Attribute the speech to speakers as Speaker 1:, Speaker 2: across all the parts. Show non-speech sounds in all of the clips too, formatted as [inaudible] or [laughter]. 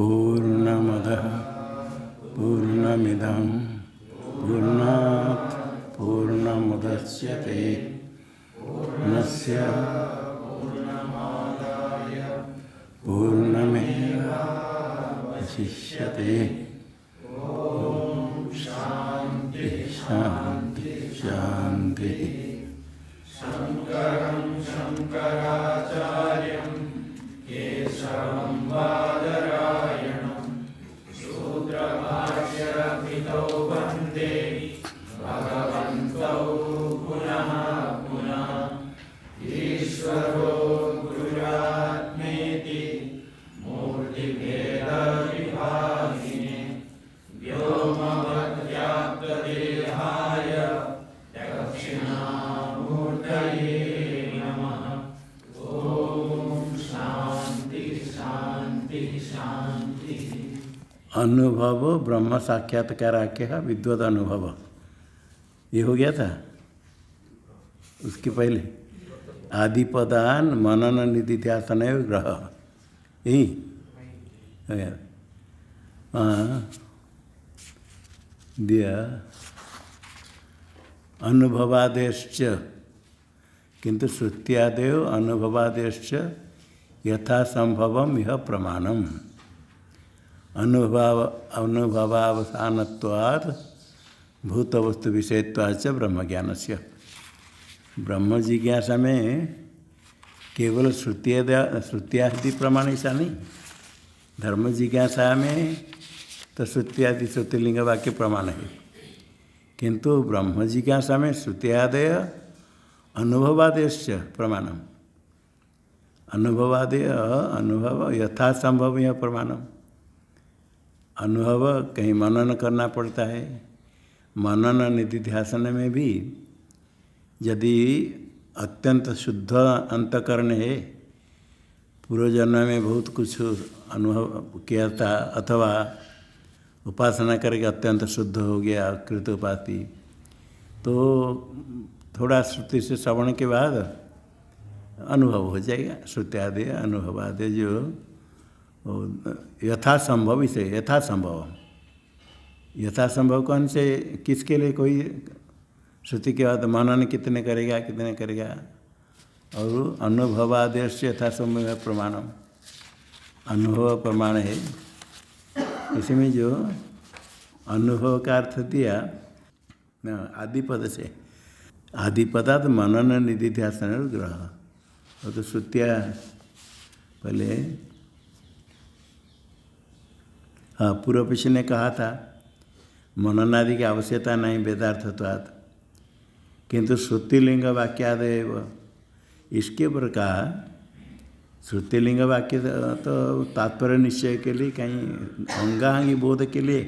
Speaker 1: पूर्णमद पूर्णमिदं पूर्णात् पूर्णमुदच्यते पूर्णस्य शांति शांति शांति शान्तिः शङ्करं अनुभव ब्रह्म साक्षात्कार आख्या विद्वत अनुभव ये हो गया था उसके पहले आदिपदान मनन निधि ध्यान ग्रह यही हो गया हाँ दिया अनुभवादेश किंतु श्रुत्यादेव अनुभवादेश यथा यथासंभव यह प्रमाणम अनुभव अनुभवावसानत्वात् भूतवस्तु विषयत्वाच ब्रह्म ज्ञान से ब्रह्म जिज्ञासा में केवल श्रुतिया प्रमाण ऐसा नहीं धर्म जिज्ञासा में तो श्रुतियादि श्रुतिलिंग वाक्य प्रमाण है किंतु ब्रह्म जिज्ञासा में श्रुतियादय अनुभवादय प्रमाणम अनुभवादय अनुभव यथासंभव यह प्रमाणम अनुभव कहीं मनन करना पड़ता है मनन निधि निधिध्यासन में भी यदि अत्यंत शुद्ध अंतकरण है पूर्व जन्म में बहुत कुछ अनुभव किया था अथवा उपासना करके अत्यंत शुद्ध हो गया कृत उपाति तो थोड़ा श्रुति से श्रवण के बाद अनुभव हो जाएगा श्रुति आदि अनुभव आदि जो यथासंभव इसे यथासंभव यथासंभव कौन से किसके लिए कोई श्रुति के बाद मनन कितने करेगा कितने करेगा और अनुभवादेश यथासंभव प्रमाणम अनुभव प्रमाण है इसमें जो अनुभव का अर्थ दिया आदिपद से आदिपदात मनन निधि ध्यान ग्रह और तो श्रुतिया पहले हाँ पूर्व पक्षी ने कहा था मननादि की आवश्यकता नहीं वेदार्थत्वात् किंतु श्रुतिलिंग वाक्यादय इसके पर कहा श्रुतिलिंग वाक्य तो, तो तात्पर्य निश्चय के लिए कहीं अंगांगी बोध के लिए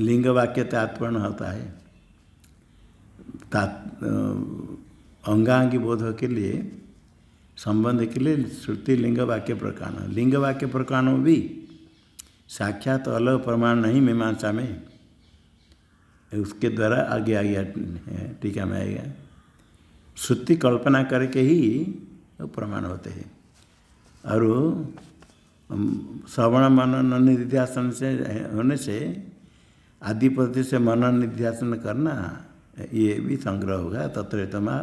Speaker 1: लिंग वाक्य तात्पर्ण होता है तात् अंगांगी बोध के लिए संबंध के लिए श्रुति लिंग वाक्य प्रकाण लिंग वाक्य प्रकाणों भी साक्षात तो अलग प्रमाण नहीं मीमांसा में उसके द्वारा आगे आ गया टीका में आएगा श्रुति कल्पना करके ही प्रमाण होते हैं और श्रवण मनन निध्यासन से होने से आदिपति से मनन निध्यासन करना ये भी संग्रह होगा तमा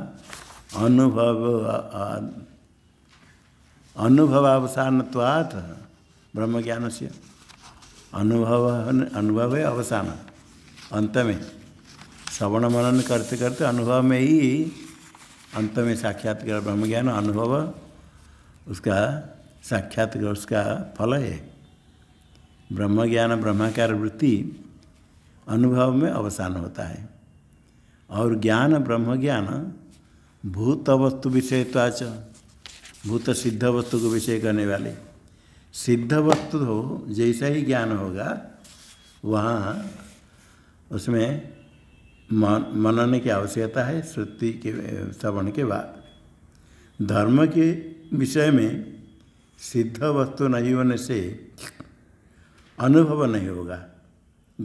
Speaker 1: अनुभव अनुभवावसान ब्रह्म ज्ञान से अनुभव अनुभव है अवसान अंत में श्रवण मनन करते करते अनुभव में ही अंत में साक्षात्कार ब्रह्म ज्ञान अनुभव उसका साक्षात्कार उसका फल है ब्रह्म ज्ञान ब्रह्माकार वृत्ति अनुभव में अवसान होता है और ज्ञान ब्रह्म ज्ञान भूत वस्तु आच भूत सिद्ध वस्तु को विषय करने वाले सिद्ध वस्तु हो जैसा ही ज्ञान होगा वहाँ उसमें मन मनन की आवश्यकता है श्रुति के श्रवण के बाद धर्म के विषय में सिद्ध वस्तु नहीं होने से अनुभव नहीं होगा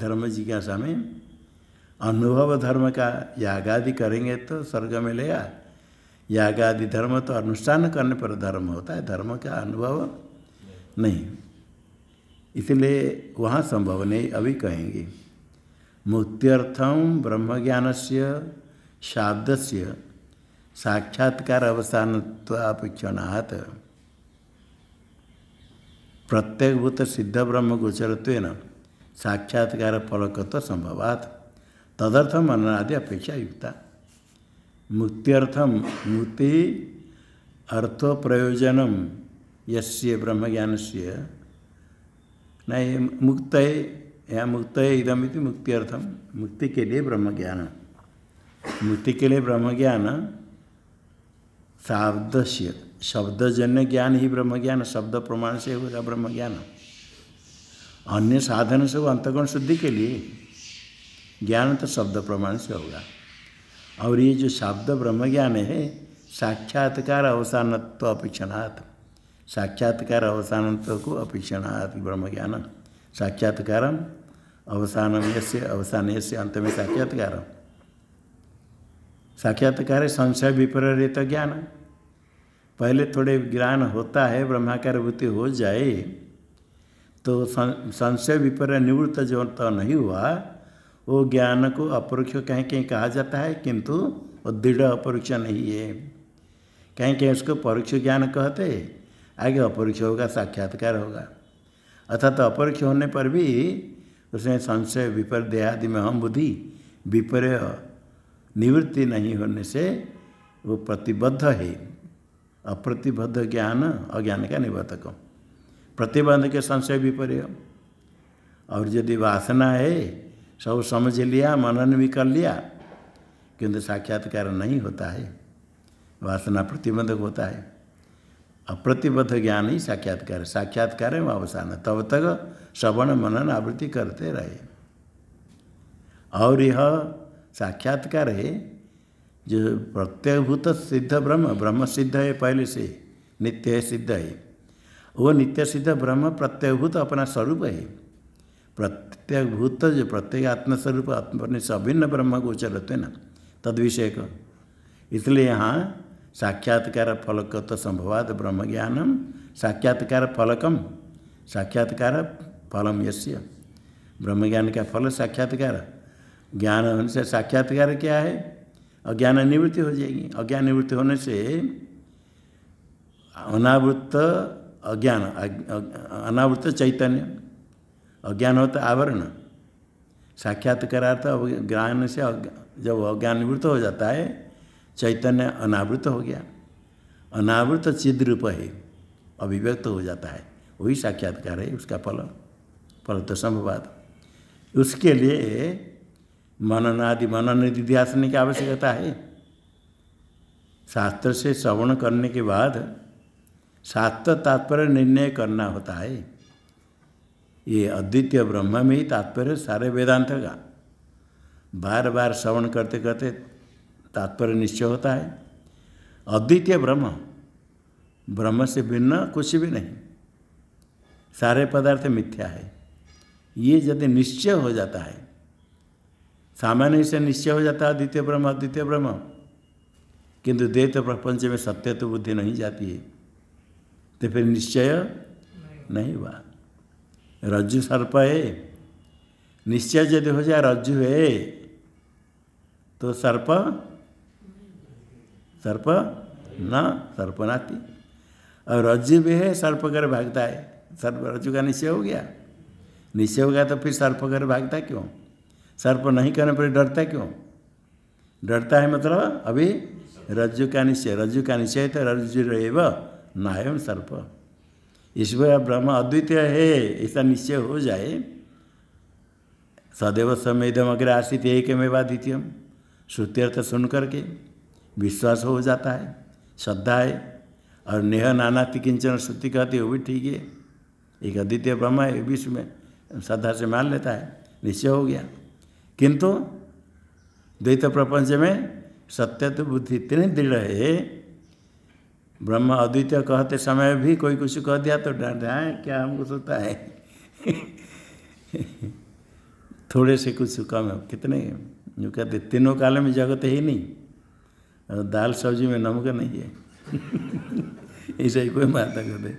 Speaker 1: धर्म जिज्ञासा में अनुभव धर्म का यागादि करेंगे तो स्वर्ग मिलेगा यागादि धर्म तो अनुष्ठान करने पर धर्म होता है धर्म का अनुभव नहीं इसलिए वहाँ संभव नहीं अभी कहेंगे मुक्त्यर्थम ब्रह्मज्ञान से शाब्द से साक्षात्कार अवसानत्वापेक्षणात् प्रत्येकभूत सिद्ध ब्रह्म गोचरत्व साक्षात्कार फलकत्व संभवात तदर्थम मननादि अपेक्षा युक्ता मुक्त्यर्थम मुक्ति अर्थ प्रयोजनम यस्य ब्रह्म से नहीं मुक्त है यहाँ मुक्त इदमित इदम मुक्ति अर्थम मुक्ति के लिए ब्रह्म ज्ञान मुक्ति के लिए ब्रह्म ज्ञान शाब्दस्य शब्दजन्य ज्ञान ही ब्रह्म ज्ञान शब्द प्रमाण से होगा ब्रह्म ज्ञान अन्य साधन से वो अंतगुण शुद्धि के लिए ज्ञान तो शब्द प्रमाण से होगा और ये जो शब्द ब्रह्म ज्ञान है साक्षात्कार अवसानत्व अपेक्षणार्थ साक्षात्कार अवसान को अपेक्षण ब्रह्म ज्ञान साक्षात्कार अवसान से अवसान से अंत में साक्षात्कार साक्षात्कार संशय विपरीत तो ज्ञान पहले थोड़े ज्ञान होता है ब्रह्माकार भूति हो जाए तो संशय विपर्य निवृत्त जो तो नहीं हुआ वो ज्ञान को अपरोक्ष कहीं कहीं कहा जाता है किंतु वो दृढ़ अपरोक्ष नहीं है कहीं कहीं उसको परोक्ष ज्ञान कहते हैं आगे अपरोक्ष होगा साक्षात्कार होगा अर्थात तो अपरोक्ष होने पर भी उसमें संशय विपर देहादि में हम बुद्धि विपर्य निवृत्ति नहीं होने से वो प्रतिबद्ध है अप्रतिबद्ध ज्ञान अज्ञान का निवर्तक प्रतिबंध के संशय विपर्य और यदि वासना है सब समझ लिया मनन भी कर लिया किंतु साक्षात्कार नहीं होता है वासना प्रतिबंधक होता है अप्रतिबद्ध ज्ञान ही साक्षात्कार साक्षात्कार में अवसान तब तक श्रवण मनन आवृत्ति करते रहे और यह साक्षात्कार है जो प्रत्ययभूत सिद्ध ब्रह्म ब्रह्म सिद्ध है पहले से नित्य है सिद्ध है वो नित्य सिद्ध ब्रह्म प्रत्ययभूत अपना स्वरूप है प्रत्ययभूत जो प्रत्येक आत्मस्वरूप आत्मपने सभिन्न ब्रह्म गोचर होते ना तद विषय का इसलिए यहाँ साक्षात्कार फलक तो संभवाद ब्रह्म ज्ञानम साक्षात्कार फलकम साक्षात्कार फलम यस्य ब्रह्म ज्ञान का फल साक्षात्कार ज्ञान होने से साक्षात्कार क्या है अज्ञान निवृत्ति हो जाएगी अज्ञान निवृत्ति होने से अनावृत्त अज्ञान अनावृत्त चैतन्य अज्ञान होता आवरण साक्षात्कार ज्ञान से जब अज्ञान निवृत्त हो जाता है चैतन्य अनावृत हो गया अनावृत चिद रूप है अभिव्यक्त हो जाता है वही साक्षात्कार है उसका फल फल तो संभवाद उसके लिए मननादि मनन ध्यान की आवश्यकता है शास्त्र से श्रवण करने के बाद शास्त्र तात्पर्य निर्णय करना होता है ये अद्वितीय ब्रह्म में ही तात्पर्य सारे वेदांत का बार बार श्रवण करते करते तात्पर्य निश्चय होता है अद्वितीय ब्रह्म ब्रह्म से भिन्न कुछ भी नहीं सारे पदार्थ मिथ्या है ये यदि निश्चय हो जाता है सामान्य से निश्चय हो जाता है द्वितीय ब्रह्म अद्वितीय ब्रह्म किंतु द्वैत प्रपंच में सत्य तो बुद्धि नहीं जाती है तो फिर निश्चय नहीं हुआ रज्जु सर्प है निश्चय यदि हो जाए रज्जु है तो सर्प सर्प न सर्पनाति और रज्जु भी है सर्प कर भागता है सर्प रज्जु का निश्चय हो गया निश्चय हो गया तो फिर सर्प कर भागता क्यों सर्प नहीं करने पर डरता क्यों डरता है मतलब अभी रज्जु का निश्चय रज्जु का निश्चय तो रज्जु एव नायम सर्प ईश्वर ब्रह्म अद्वितीय है ऐसा निश्चय हो जाए सदैव समेदम अग्र आशित एक में वा द्वितीय श्रुत्यर्थ सुन करके विश्वास हो जाता है श्रद्धा है और नेह नाना किंचन श्रुति कहती वो भी ठीक है एक अद्वितीय ब्रह्म है विश्व में श्रद्धा से मान लेता है निश्चय हो गया किंतु द्वैत प्रपंच में सत्य तो बुद्धि इतनी दृढ़ है ब्रह्म अद्वितीय कहते समय भी कोई कुछ कह दिया तो डर जाए क्या हमको सोता है [laughs] थोड़े से कुछ कम है कितने जो कहते तीनों काल में जगत ही नहीं दाल सब्जी में नमक नहीं है [laughs] ऐसा ही कोई बात कर दे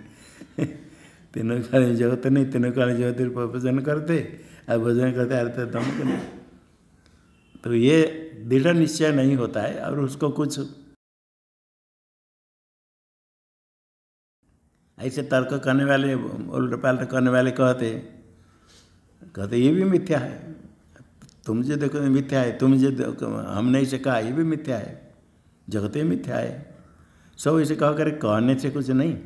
Speaker 1: [laughs] तीनों काल में जगत नहीं तीनों काल में जगत भजन करते और भजन करते आते दमक तो नहीं तो ये दृढ़ निश्चय नहीं होता है और उसको कुछ ऐसे तर्क करने वाले उल्ट पाल्ट करने वाले कहते कहते ये भी मिथ्या है तुम जो देखो मिथ्या है तुम जो हमने इसे कहा ये भी मिथ्या है जगते मिथ्या है सब इसे कह कर कहने से कुछ नहीं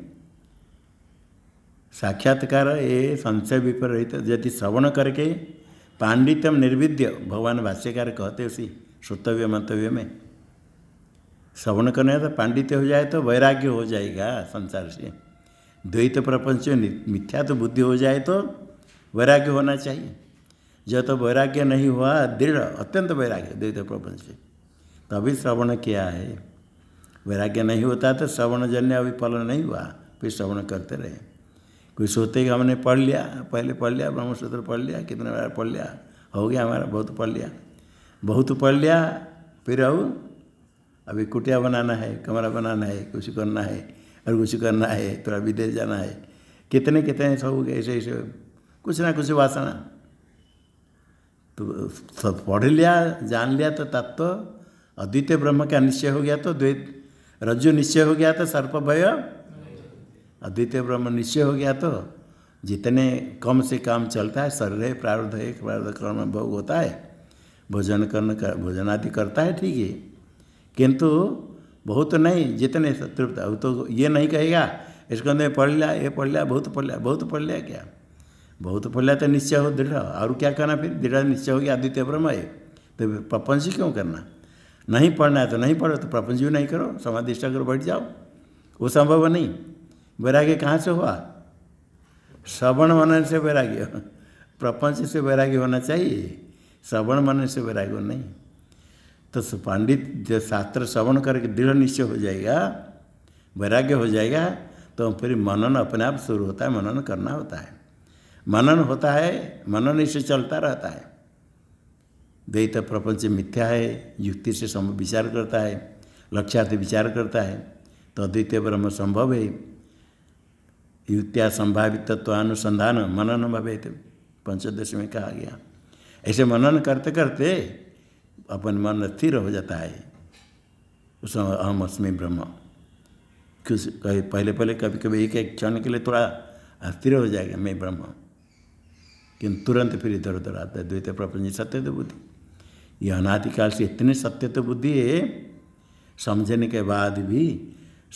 Speaker 1: साक्षात्कार ये संशय विपर रहित यदि श्रवण करके पांडित्यम निर्विद्य भगवान भाष्यकार कहते उसी श्रोतव्य मंतव्य में श्रवण करने तो पांडित्य हो जाए तो वैराग्य हो जाएगा संसार से द्वैत प्रपंच मिथ्या तो बुद्धि हो जाए तो वैराग्य होना चाहिए जब तो वैराग्य नहीं हुआ दृढ़ अत्यंत वैराग्य द्वैत प्रपंच से तभी श्रवण किया है वैराग्य नहीं होता तो श्रवण जन्य अभी पलन नहीं हुआ फिर श्रवण करते रहे कोई सोते कि हमने पढ़ लिया पहले पढ़ लिया ब्रह्मसूत्र पढ़ लिया कितने बार पढ़ लिया हो गया हमारा बहुत पढ़ लिया बहुत पढ़ लिया फिर अब अभी कुटिया बनाना है कमरा बनाना है कुछ करना है और कुछ करना है थोड़ा विदेश जाना है कितने कितने सब हो गए ऐसे ऐसे कुछ ना कुछ वासना तो सब पढ़ लिया जान लिया तो तत्व अद्वितीय ब्रह्म का निश्चय हो गया तो द्वैत रज्जु निश्चय हो गया तो सर्प भय अद्वितीय ब्रह्म निश्चय हो गया तो जितने कम से कम चलता है शरीर है प्रार्ध प्रार्ध कर्म भोग होता है भोजन करने का भोजन आदि करता है ठीक है किंतु बहुत नहीं जितने तृप्त अब तो ये नहीं कहेगा इसको अंदर पढ़ लिया ये पढ़ लिया बहुत पढ़ लिया बहुत पढ़ लिया क्या बहुत पढ़ लिया तो निश्चय हो दृढ़ और क्या करना फिर दृढ़ निश्चय हो गया आदित्य ब्रह्म है तो प्रपंच क्यों करना नहीं पढ़ना है तो नहीं पढ़ो तो प्रपंच भी नहीं करो समाधिष्ठा करो बैठ जाओ वो संभव नहीं वैराग्य कहाँ से हुआ श्रवण मनन से वैराग्य प्रपंच से वैराग्य होना चाहिए श्रवण मन से वैराग्य नहीं तो पंडित शास्त्र श्रवण करके दृढ़ निश्चय हो जाएगा वैराग्य हो जाएगा तो फिर मनन अपने आप शुरू होता है मनन करना होता है मनन होता है मनन इससे चलता रहता है द्वैत प्रपंच मिथ्या है युक्ति से सम विचार करता है लक्ष्यार्थ विचार करता है तो अद्वितीय ब्रह्म संभव है युक्त्या संभावित तत्वानुसंधान मनन भवेत पंचोदश में कहा गया ऐसे मनन करते करते अपन मन स्थिर हो जाता है उस अहम अस्मी ब्रह्म कुछ कभी पहले पहले कभी कभी एक एक क्षण के लिए थोड़ा अस्थिर हो जाएगा मैं ब्रह्म किंतु तुरंत फिर इधर उधर आता है द्वितीय प्रपंच सत्य बुद्धि ये अनादिकाल से इतनी तो बुद्धि है समझने के बाद भी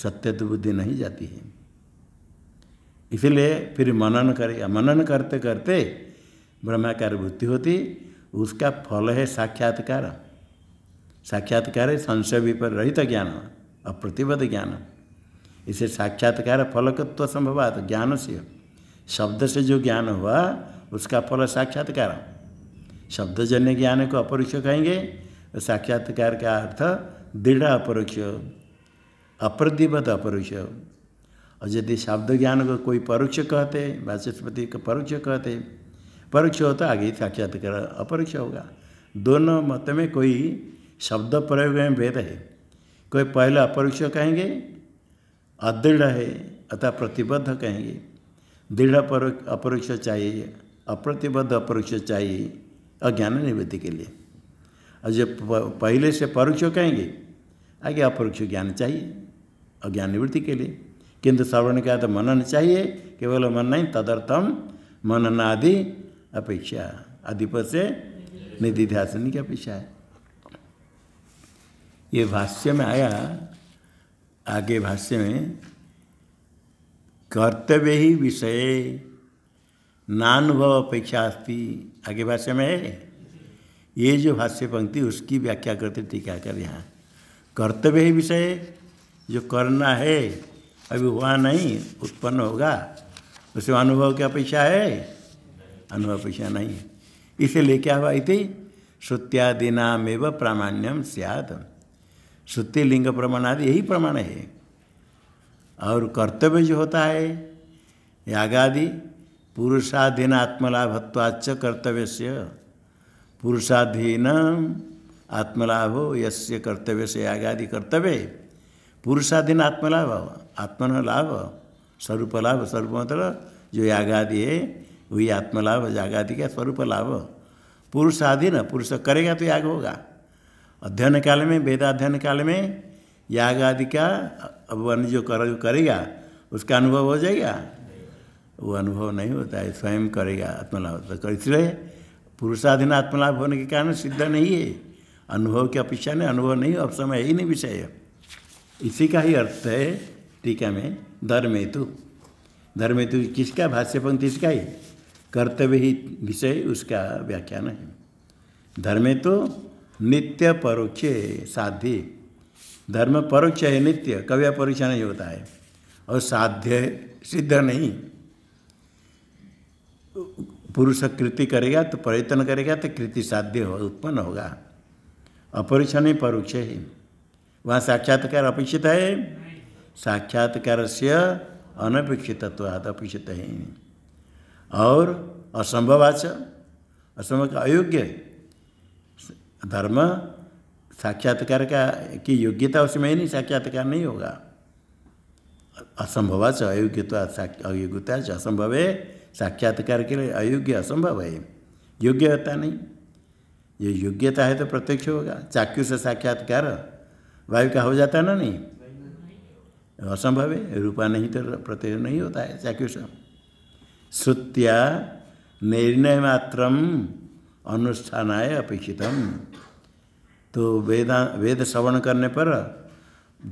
Speaker 1: तो बुद्धि नहीं जाती है इसलिए फिर मनन करेगा मनन करते करते ब्रह्माकार बुद्धि होती उसका फल है साक्षात्कार साक्षात्कार है संशय विपर रहित ज्ञान अप्रतिबद्ध ज्ञान इसे साक्षात्कार फलकत्व संभव ज्ञान से शब्द से जो ज्ञान हुआ उसका फल साक्षात्कार शब्दजन्य ज्ञान को अपरोक्ष कहेंगे साक्षात्कार का अर्थ दृढ़ अपरोक्ष अप्रतिबद्ध अपरोक्ष और यदि शब्द ज्ञान को कोई परोक्ष कहते वाचस्पति को परोक्ष कहते परोक्ष हो तो आगे साक्षात्कार अपरोक्ष होगा दोनों मत में कोई शब्द प्रयोग में भेद है कोई पहले अपरोक्ष कहेंगे अदृढ़ है अतः प्रतिबद्ध कहेंगे दृढ़ अपरोक्ष चाहिए अप्रतिबद्ध अपरोक्ष चाहिए अज्ञान निवृत्ति के लिए और जब पहले से परोक्ष कहेंगे आगे अपरोक्ष ज्ञान चाहिए अज्ञान निवृत्ति के लिए किंतु श्रवण का तो मनन चाहिए केवल मन नहीं तदर्थम मननादि अपेक्षा अधिपत से निधिध्यासन की अपेक्षा है ये भाष्य में आया आगे भाष्य में कर्तव्य ही विषय नानुभव अपेक्षा अस्ती आगे भाष्य में है ये जो भाष्य पंक्ति उसकी व्याख्या करते टीकाकर यहाँ कर्तव्य ही विषय जो करना है अभी हुआ नहीं उत्पन्न होगा उसे अनुभव की अपेक्षा है अनुभव अपेक्षा नहीं है इसे लेके हुआ इति एवं प्रामाण्यम सियात श्रुति लिंग प्रमाण आदि यही प्रमाण है और कर्तव्य जो होता है यागादि पुरुषाधीन आत्मलाभत्वाच कर्तव्य से पुरुषाधीन आत्मलाभ यसे कर्तव्य से यागादि कर्तव्य पुरुषाधीन आत्मलाभ आत्मन लाभ स्वरूप लाभ स्वरूप मतलब जो यागादि है वही आत्मलाभ यागादि का स्वरूप लाभ पुरुषाधीन पुरुष करेगा तो याग होगा अध्ययन काल में वेदाध्ययन काल में याग आदि का अब जो करेगा उसका अनुभव हो जाएगा वो अनुभव नहीं होता है स्वयं करेगा आत्मलाभ तो कर इसलिए पुरुषाधीन आत्मलाभ होने के कारण सिद्ध नहीं है अनुभव की अपेक्षा नहीं अनुभव नहीं अब समय ही नहीं विषय इसी का ही अर्थ है टीका में धर्मेतु धर्मेतु किसका भाष्य पंक्ति इसका ही कर्तव्य ही विषय उसका व्याख्यान है धर्मे तो नित्य परोक्ष साध्य धर्म परोक्ष है नित्य कभी अपरोक्ष नहीं होता है और साध्य सिद्ध नहीं पुरुष कृति करेगा तो प्रयत्न करेगा तो कृति साध्य हो उत्पन्न होगा अपरिचन परोक्ष ही वहाँ साक्षात्कार अपेक्षित है साक्षात्कार से अनपेक्षितत्वाद अपेक्षित है और असंभवाच असंभव का अयोग्य धर्म साक्षात्कार का की योग्यता उसमें ही नहीं साक्षात्कार नहीं होगा असंभवाच अयोग्यता अयोग्यता असंभव है साक्षात्कार के लिए अयोग्य असंभव है योग्य होता नहीं ये योग्यता है तो प्रत्यक्ष होगा चाक्यु से साक्षात्कार वायु का हो जाता है ना नहीं असंभव है रूपा नहीं तो प्रत्यक्ष नहीं होता है से श्रुत्या निर्णय मात्र अनुष्ठानाय अपेक्षित तो वेदा वेद श्रवण करने पर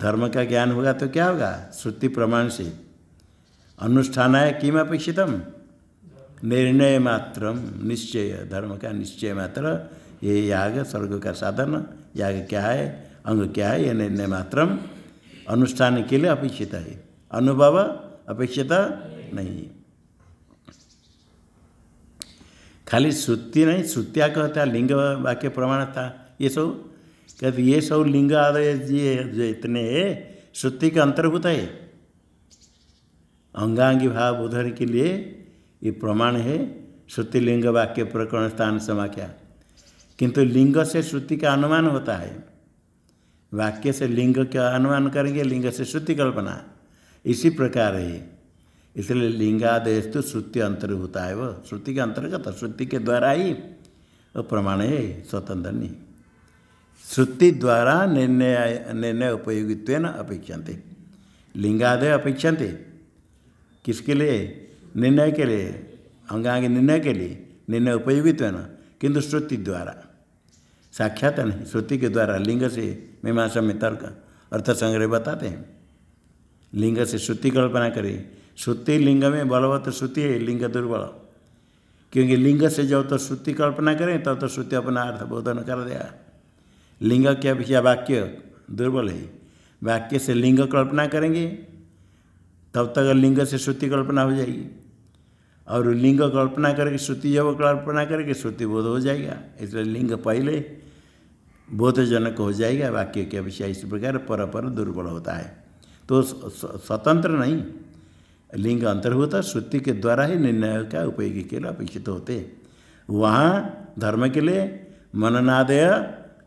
Speaker 1: धर्म का ज्ञान होगा तो क्या होगा श्रुति प्रमाण से अनुष्ठानाय किम अपेक्षितम निर्णय मात्र निश्चय धर्म का निश्चय मात्र ये याग स्वर्ग का साधन याग क्या है अंग क्या है ये निर्णय मात्र अनुष्ठान के लिए अपेक्षित है अनुभव अपेक्षित नहीं खाली श्रुति नहीं श्रुतिया कहता लिंग वाक्य प्रमाण था ये सब कहते ये सब लिंग आदय ये जो इतने श्रुति के अंतर्भूत है अंगांगी भाव उधर के लिए ये प्रमाण है श्रुति लिंग वाक्य प्रकरण स्थान समाख्या किंतु लिंग से श्रुति का अनुमान होता है वाक्य से लिंग का अनुमान करेंगे लिंग से श्रुति कल्पना इसी प्रकार है इसलिए लिंगादेश तो श्रुति अंतर्भूता है वह श्रुति के अंतर्गत श्रुति के द्वारा ही वह प्रमाण है स्वतंत्र नहीं श्रुति द्वारा निर्णय निर्णय उपयोगित्व अपेक्षाते लिंगादय अपेक्षाते किसके लिए निर्णय के लिए अंगांग निर्णय के लिए निर्णय उपयोगित तो है ना किंतु श्रुति द्वारा साक्षात नहीं श्रुति के द्वारा लिंग से मीमांसा में तर्क अर्थ संग्रह बताते हैं लिंग से श्रुति कल्पना करें श्रुति लिंग में बलवत तो श्रुति है लिंग दुर्बल क्योंकि लिंग से जब तो श्रुति कल्पना करें तब तो, तो श्रुति अपना अर्थ बोधन कर दिया लिंग के अपेक्षा वाक्य दुर्बल है वाक्य से लिंग कल्पना करेंगे तब तक लिंग से श्रुति कल्पना हो जाएगी और लिंग कल्पना करके श्रुति जब कल्पना करके श्रुति बोध हो जाएगा इसलिए लिंग पहले बोधजनक हो जाएगा वाक्य की अपेक्षा इस प्रकार परपर दुर्बल होता है तो स्वतंत्र नहीं लिंग अंतर्भूत श्रुति के द्वारा ही निर्णय का उपयोगी के लिए अपेक्षित होते वहाँ धर्म के लिए मननादय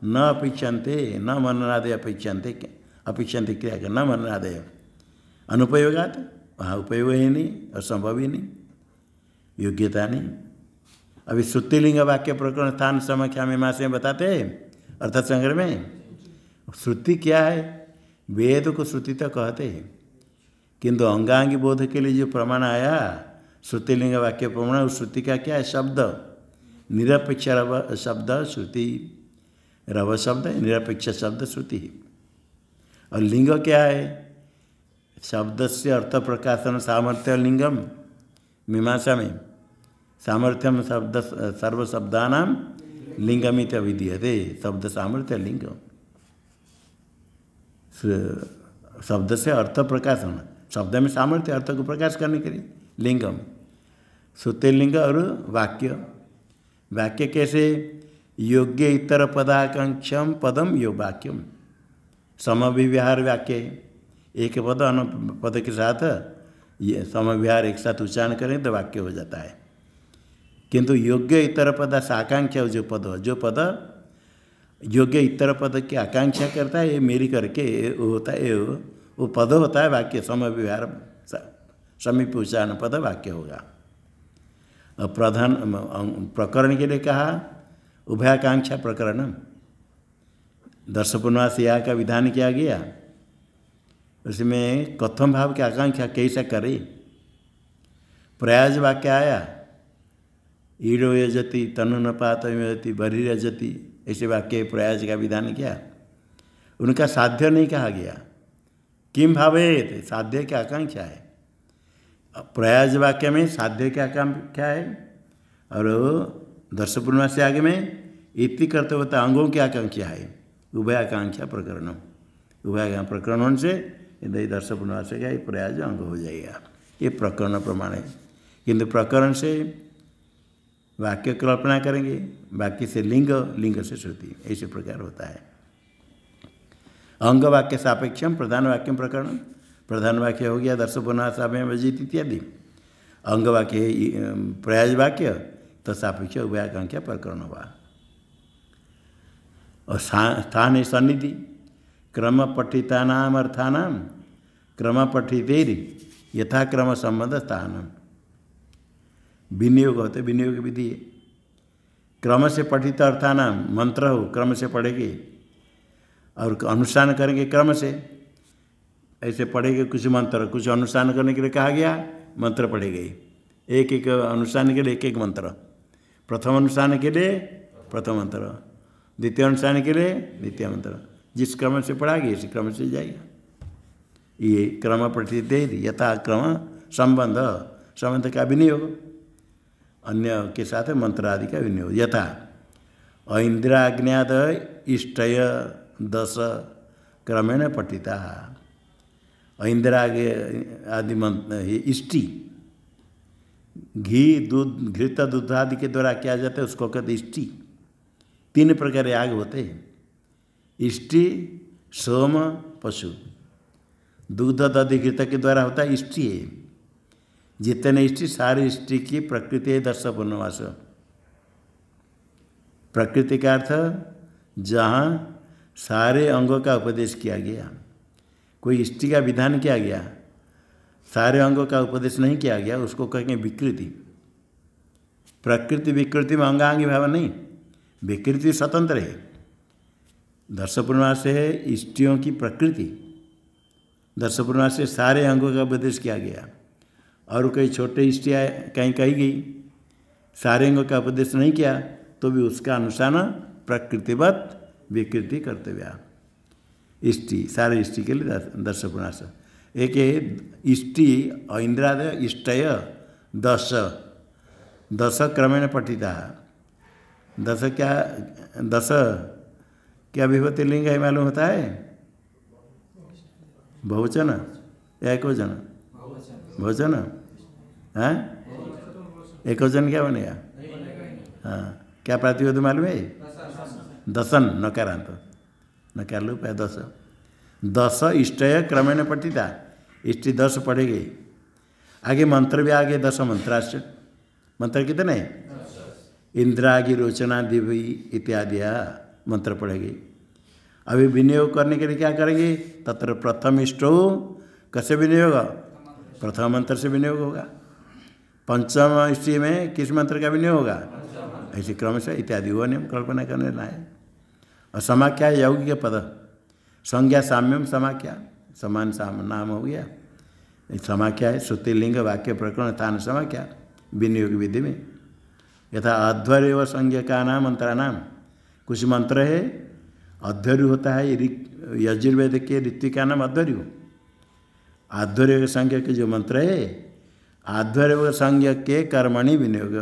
Speaker 1: न अपेक्षंते न मननादय अपेक्षंते अपेक्षाते क्रिया का न मननादय अनुपयोगात वहाँ उपयोग ही नहीं असंभव ही नहीं योग्यता नहीं अभी श्रुतिलिंग वाक्य प्रकरण स्थान समाख्या में मासे में बताते हैं अर्थात संग्रह में श्रुति क्या है वेद को श्रुति तो कहते हैं किंतु अंगांगी बोध के लिए जो प्रमाण आया श्रुतिलिंग वाक्य प्रमाण उस श्रुति का क्या है शब्द निरपेक्ष रव शब्द श्रुति रव शब्द निरपेक्ष शब्द श्रुति और लिंग क्या है शब्द से अर्थ प्रकाशन सामर्थ्य लिंगम मीमांसा में सामर्थ्यम शब्द सर्वशब्दा लिंगमित नाम लिंगमित शब्द सामर्थ्य लिंग शब्द से अर्थ प्रकाशन शब्द में सामर्थ्य अर्थ को प्रकाश करने के लिए लिंगम सुतिलिंग और वाक्य वाक्य कैसे योग्य इतर पदाकांक्षम पदम यो वाक्यम समविव्यहार वाक्य एक पद अन पद के साथ ये समव्यहार एक साथ उच्चारण करें तो वाक्य हो जाता है किंतु योग्य इतर पद आकांक्षा जो पद जो पद योग्य इतर पद की आकांक्षा करता है ये मेरी करके वो होता है वो, वो पद होता है वाक्य समव्यवहार समीप उच्चारण पद वाक्य होगा और प्रधान प्रकरण के लिए कहा उभयाकांक्षा प्रकरण दर्शपूर्णवास पूर्णवास का विधान किया गया उसमें कथम भाव की आकांक्षा कैसा करे प्रयाज वाक्य आया ईडो यजति तनु पात यजति बरी रजती ऐसे वाक्य प्रयाज का विधान किया उनका साध्य नहीं कहा गया किम भावेत साध्य की आकांक्षा है प्रयाज वाक्य में साध्य की आकांक्षा है और दर्श से आगे में इति कर्तव्यता अंगों की आकांक्षा है उभय आकांक्षा प्रकरण उभय प्रकरण से इधर दर्श पुनः से गया ये प्रयाज अंग हो जाएगा ये प्रकरण प्रमाण है किंतु प्रकरण से वाक्य कल्पना करेंगे वाक्य से लिंग लिंग से श्रुति ऐसे प्रकार होता है अंग वाक्य सापेक्षम प्रधान वाक्य प्रकरण प्रधान वाक्य हो गया दर्शन पुनः सामय वजित इत्यादि अंग वाक्य प्रयाज वाक्य तो सापेक्ष उभयाकांक्षा प्रकरण हुआ और स्थान है सन्निधि क्रम नाम अर्थान क्रम पठितेर यथाक्रम संबंध स्थान विनियोग होते विनियोग विधि क्रम से पठित अर्थान मंत्र हो क्रम से पढ़ेगी और अनुष्ठान करेंगे क्रम से ऐसे पढ़ेंगे कुछ मंत्र कुछ अनुष्ठान करने के लिए कहा गया मंत्र पढ़े गए एक एक अनुष्ठान के लिए एक एक मंत्र प्रथम अनुष्ठान के लिए प्रथम मंत्र द्वितीय अनुष्ठान के लिए द्वितीय मंत्र जिस क्रम से पढ़ाएगी इसी क्रम से जाएगा ये क्रम प्रतिदेर यथाक्रम संबंध संबंध का विनियोग अन्य के साथ मंत्र आदि का विनियोग यथा ऐन्द्राज्ञाद इष्टय दश क्रमेण पठिता ऐन्द्राग आदि मंत्र इष्टि घी दूध घृत दूध आदि के द्वारा किया जाता है उसको कहते इष्टि तीन प्रकार आग होते हैं इष्टि सोम पशु दुग्ध दधिकृत के द्वारा होता है इष्टि जितने इष्टि सारे इष्टि की प्रकृति है दर्श पूर्णवास प्रकृति का अर्थ जहाँ सारे अंगों का उपदेश किया गया कोई इष्टि का विधान किया गया सारे अंगों का उपदेश नहीं किया गया उसको कहेंगे विकृति प्रकृति विकृति में अंगांगी भाव नहीं विकृति स्वतंत्र है दर्श से है इष्टियों की प्रकृति दर्श से सारे अंगों का उपदेश किया गया और कई छोटे इष्टिया कहीं कही गई सारे अंगों का उपदेश नहीं किया तो भी उसका अनुसार प्रकृतिवत विकृति कर्तव्य इष्टि सारे इष्टि के लिए दर्श एक इष्टि और इष्टय दश दश क्रमेण पठिता दश क्या दश क्या विभूति लिंग है मालूम होता है बहुवचन एक वचन बहुवचन हाँ? है एक वचन क्या बनेगा हाँ क्या प्रतिवेद मालूम है दसन नकारांत नकार लो पै दस दस इष्टय क्रमेण पठिता इष्ट दस पढ़ेगी आगे मंत्र भी आगे दस मंत्राष्ट मंत्र कितने इंद्रागी रोचना दिवी इत्यादि मंत्र पढ़ेंगे अभी विनियोग करने के लिए क्या करेंगे तत्र प्रथम इष्टो कैसे विनियोग प्रथम मंत्र से विनियोग होगा पंचम इष्टि में किस मंत्र का विनियोग होगा ऐसे क्रम से इत्यादि वो नियम कल्पना करने लाए और समाख्या यौगिक पद संज्ञा साम्यम समाख्या समान साम नाम हो गया समाख्या है श्रुतिलिंग वाक्य प्रकरण स्थान समाख्या विनियोग विधि में यथा अध्वर्य व संज्ञा का नाम अंतरा नाम कुछ मंत्र है अध्यर्य होता है यजुर्वेद के ऋतु का नाम अध्यर्य आध्वर्य संज्ञा के जो मंत्र है आध्वर्य संज्ञा के कर्मणि विनियोग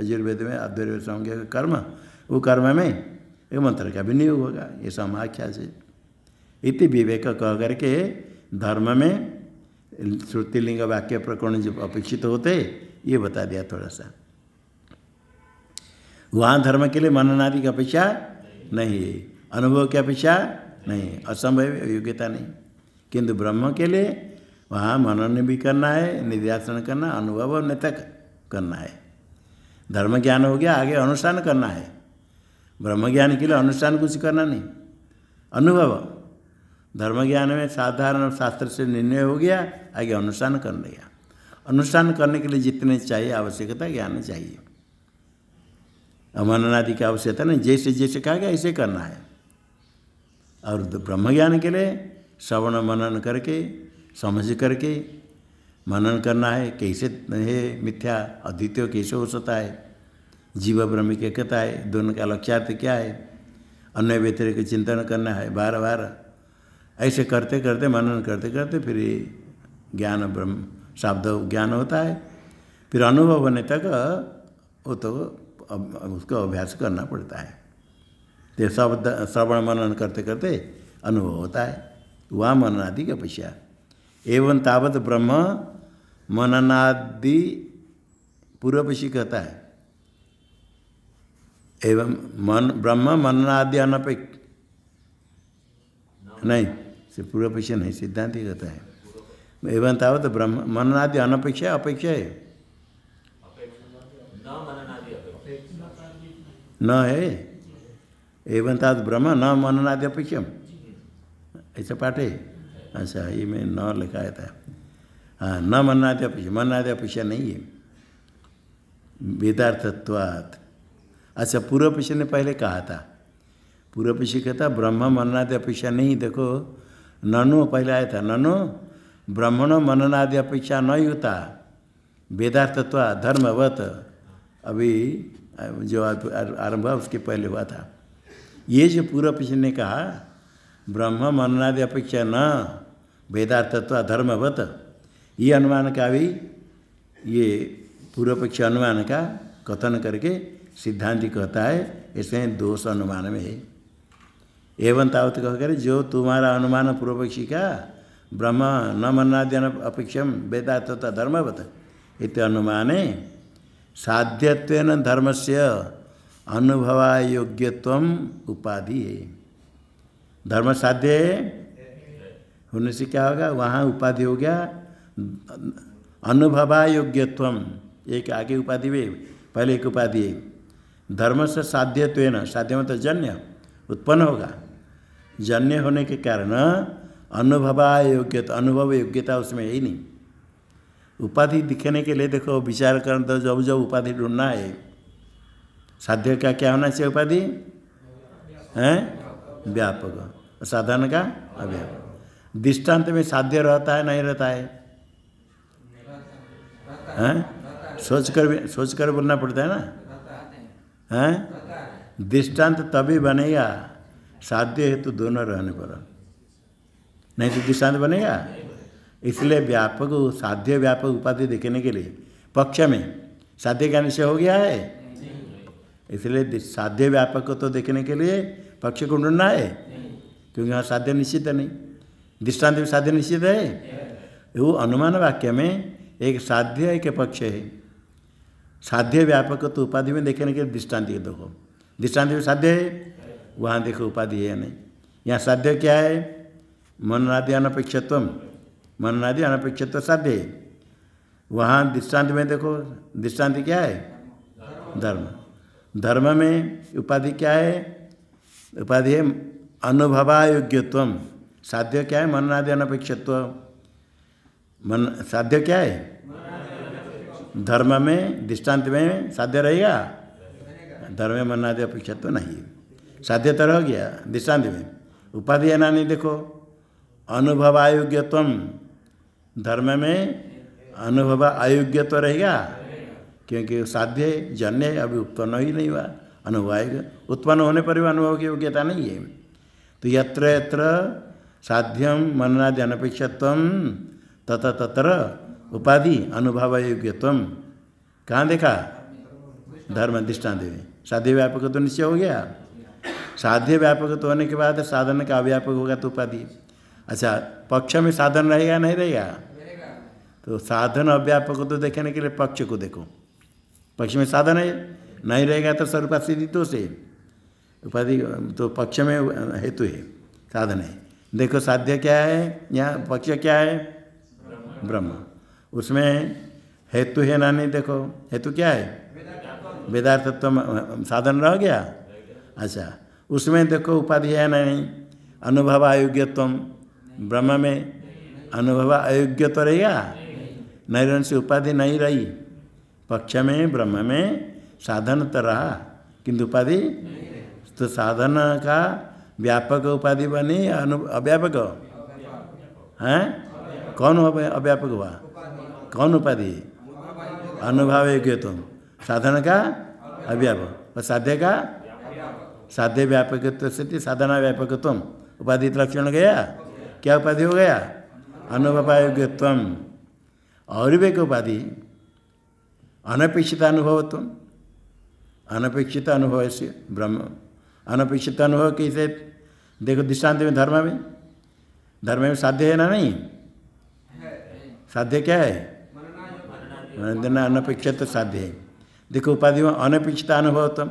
Speaker 1: यजुर्वेद में आध्वर्य संज्ञा का कर्म वो कर्म में एक मंत्र का विनियोग होगा ये समाख्या से इति विवेक कह करके धर्म में श्रुतिलिंग वाक्य प्रकरण जो अपेक्षित होते ये बता दिया थोड़ा सा वहाँ धर्म के लिए आदि की अपेक्षा नहीं है अनुभव की अपेक्षा नहीं असंभव योग्यता नहीं किंतु ब्रह्म के लिए वहाँ मनन भी करना है निर्यासन करना अनुभव और नृतक करना है धर्म ज्ञान हो गया आगे अनुष्ठान करना है ब्रह्म ज्ञान के लिए अनुष्ठान कुछ करना नहीं अनुभव धर्म ज्ञान में साधारण शास्त्र से निर्णय हो गया आगे अनुष्ठान करने गया अनुष्ठान करने के लिए जितने चाहिए आवश्यकता ज्ञान चाहिए अमरनादि की आवश्यकता नहीं जैसे जैसे कहा गया ऐसे करना है और ब्रह्म ज्ञान के लिए श्रवण मनन करके समझ करके मनन करना है कैसे है मिथ्या अद्वितीय कैसे हो सकता है जीव ब्रह्म की एकता है दोनों का लक्ष्यार्थ क्या है अन्य व्यतिरिक चिंतन करना है बार बार ऐसे करते करते मनन करते करते फिर ज्ञान ब्रह्म शाब्द ज्ञान होता है फिर अनुभव होने तक वो तो उसका अभ्यास करना पड़ता है ते शब्द श्रवण मनन करते करते अनुभव होता है तो वहाँ मननादि की अपेक्षा एवं तावत ब्रह्म मननादि पूर्वपक्षी कहता है एवं मन ब्रह्म मननादि अनपेक्ष नहीं से पूर्वपक्षी नहीं सिद्धांत ही कहता है एवं तावत ब्रह्म मननादि अनपेक्षा अपेक्षा है न है एवं ताद ब्रह्म न मननादि अपेक्षम ऐसा पाठ है अच्छा ये मैं न लिखाया था हाँ न मननाद अपेक्षा मननाद अपेक्षा नहीं है वेदार्थत्वात् अच्छा पूर्व पक्ष ने पहले कहा था पूर्व पक्ष कहता ब्रह्म मननाद अपेक्षा नहीं देखो ननो पहले आया था ननो ब्रह्मण मननादि अपेक्षा न होता वेदार्थत्वा धर्मवत अभी जो आरंभ हुआ उसके पहले हुआ था ये जो पूरा पिछले ने कहा ब्रह्म मननादि अपेक्षा न वेदार्थत्व तत्व धर्मवत ये अनुमान का भी ये पूर्व पक्ष अनुमान का कथन करके सिद्धांत कहता है इसमें दोष अनुमान में है एवं तावत कह कर जो तुम्हारा अनुमान पूर्व पक्षी का ब्रह्म न मनाद्यन अपेक्षम वेदा धर्मवत इत है साध्यत्व धर्म से अनुभवायोग्यत्व उपाधि है धर्म साध्य है होने से क्या होगा वहाँ उपाधि हो गया अनुभवायोग्यत्व एक आगे उपाधि भी पहले एक उपाधि है धर्म से साध्यत्व साध्य साध्य मतलब जन्य उत्पन्न होगा जन्य होने के कारण अनुभवायोग्यता अनुभव योग्यता उसमें यही नहीं उपाधि दिखने के लिए देखो विचार करने तो जब जब उपाधि ढूंढना है साध्य का क्या होना चाहिए उपाधि है व्यापक साधन का अव्यापक दृष्टांत में साध्य रहता है नहीं रहता है हैं सोच कर भी सोच कर बोलना पड़ता है ना हैं दृष्टांत तभी बनेगा साध्य हेतु दोनों रहने पर नहीं तो दृष्टांत बनेगा इसलिए व्यापक साध्य व्यापक उपाधि देखने के लिए पक्ष में साध्य का निश्चय हो गया है इसलिए साध्य व्यापक तो देखने के लिए पक्ष को ढूंढना है क्योंकि वहाँ साध्य निश्चित नहीं दृष्टांत भी साध्य निश्चित है वो अनुमान वाक्य में एक साध्य एक पक्ष है साध्य व्यापक तो उपाधि में देखने के दृष्टांत देखो दृष्टांत में साध्य है वहाँ देखो उपाधि है या नहीं यहाँ साध्य क्या है मन आदि अनपेक्षत्व मननादि अनपेक्षित तो साध्य है वहाँ दृष्टान्त में देखो दृष्टान्त क्या है धर्म धर्म में उपाधि क्या है उपाधि है अनुभवायोग्यत्व साध्य क्या है मननादि अनपेक्षित्व मन साध्य क्या है धर्म में दृष्टांत में साध्य रहेगा धर्म में मननादि अपेक्षित्व तो नहीं साध्य तो रह गया दृष्टांत में उपाधि है ना नहीं देखो अनुभवायोग्यत्व धर्म में अनुभव अयोग्य तो रहेगा क्योंकि साध्य जन्य अभी उत्पन्न ही नहीं हुआ अनुभव आएगा उत्पन्न होने पर भी अनुभव की योग्यता नहीं है तो यत्र यत्र साध्यम मननादि अनपेक्षत्व तथा तत्र उपाधि अनुभव योग्यत्व कहाँ देखा धर्म दृष्टान्त में साध्य व्यापक तो निश्चय हो गया साध्य व्यापक तो होने के बाद साधन का अव्यापक होगा तो उपाधि अच्छा पक्ष में साधन रहेगा नहीं रहेगा तो साधन अव्यापक तो देखने के लिए पक्ष को देखो पक्ष में साधन है नहीं रहेगा तो सर्वपासिदित्व से उपाधि तो पक्ष में हेतु है साधन है देखो साध्य क्या है यहाँ पक्ष क्या है ब्रह्म उसमें हेतु है ना नहीं देखो हेतु क्या है वेदार्थत्व साधन रह गया अच्छा उसमें देखो उपाधि है ना नहीं अनुभव अयोग्यत्व ब्रह्म में अनुभव अयोग्य तो रहेगा नैरण से उपाधि नहीं रही पक्ष में ब्रह्म में साधन तो रहा किंतु उपाधि तो साधन का व्यापक उपाधि बनी अनु अव्यापक हैं कौन हो अव्यापक हुआ कौन उपाधि अनुभाव योग्य तुम साधन का अव्यापक और साध्य का साध्य व्यापक स्थिति साधना व्यापक तुम उपाधि लक्षण गया क्या उपाधि हो गया अनुभव योग्यत्व औरवेक उपाधि अनपेक्षित अनुभव अनपेक्षित अनुभव से ब्रह्म अनपेक्षित अनुभव कैसे देखो दृष्टान्त में धर्म में धर्म में साध्य है ना नहीं साध्य क्या है देना अनपेक्षित तो साध्य है देखो उपाधि में अनपेक्षित अनुभव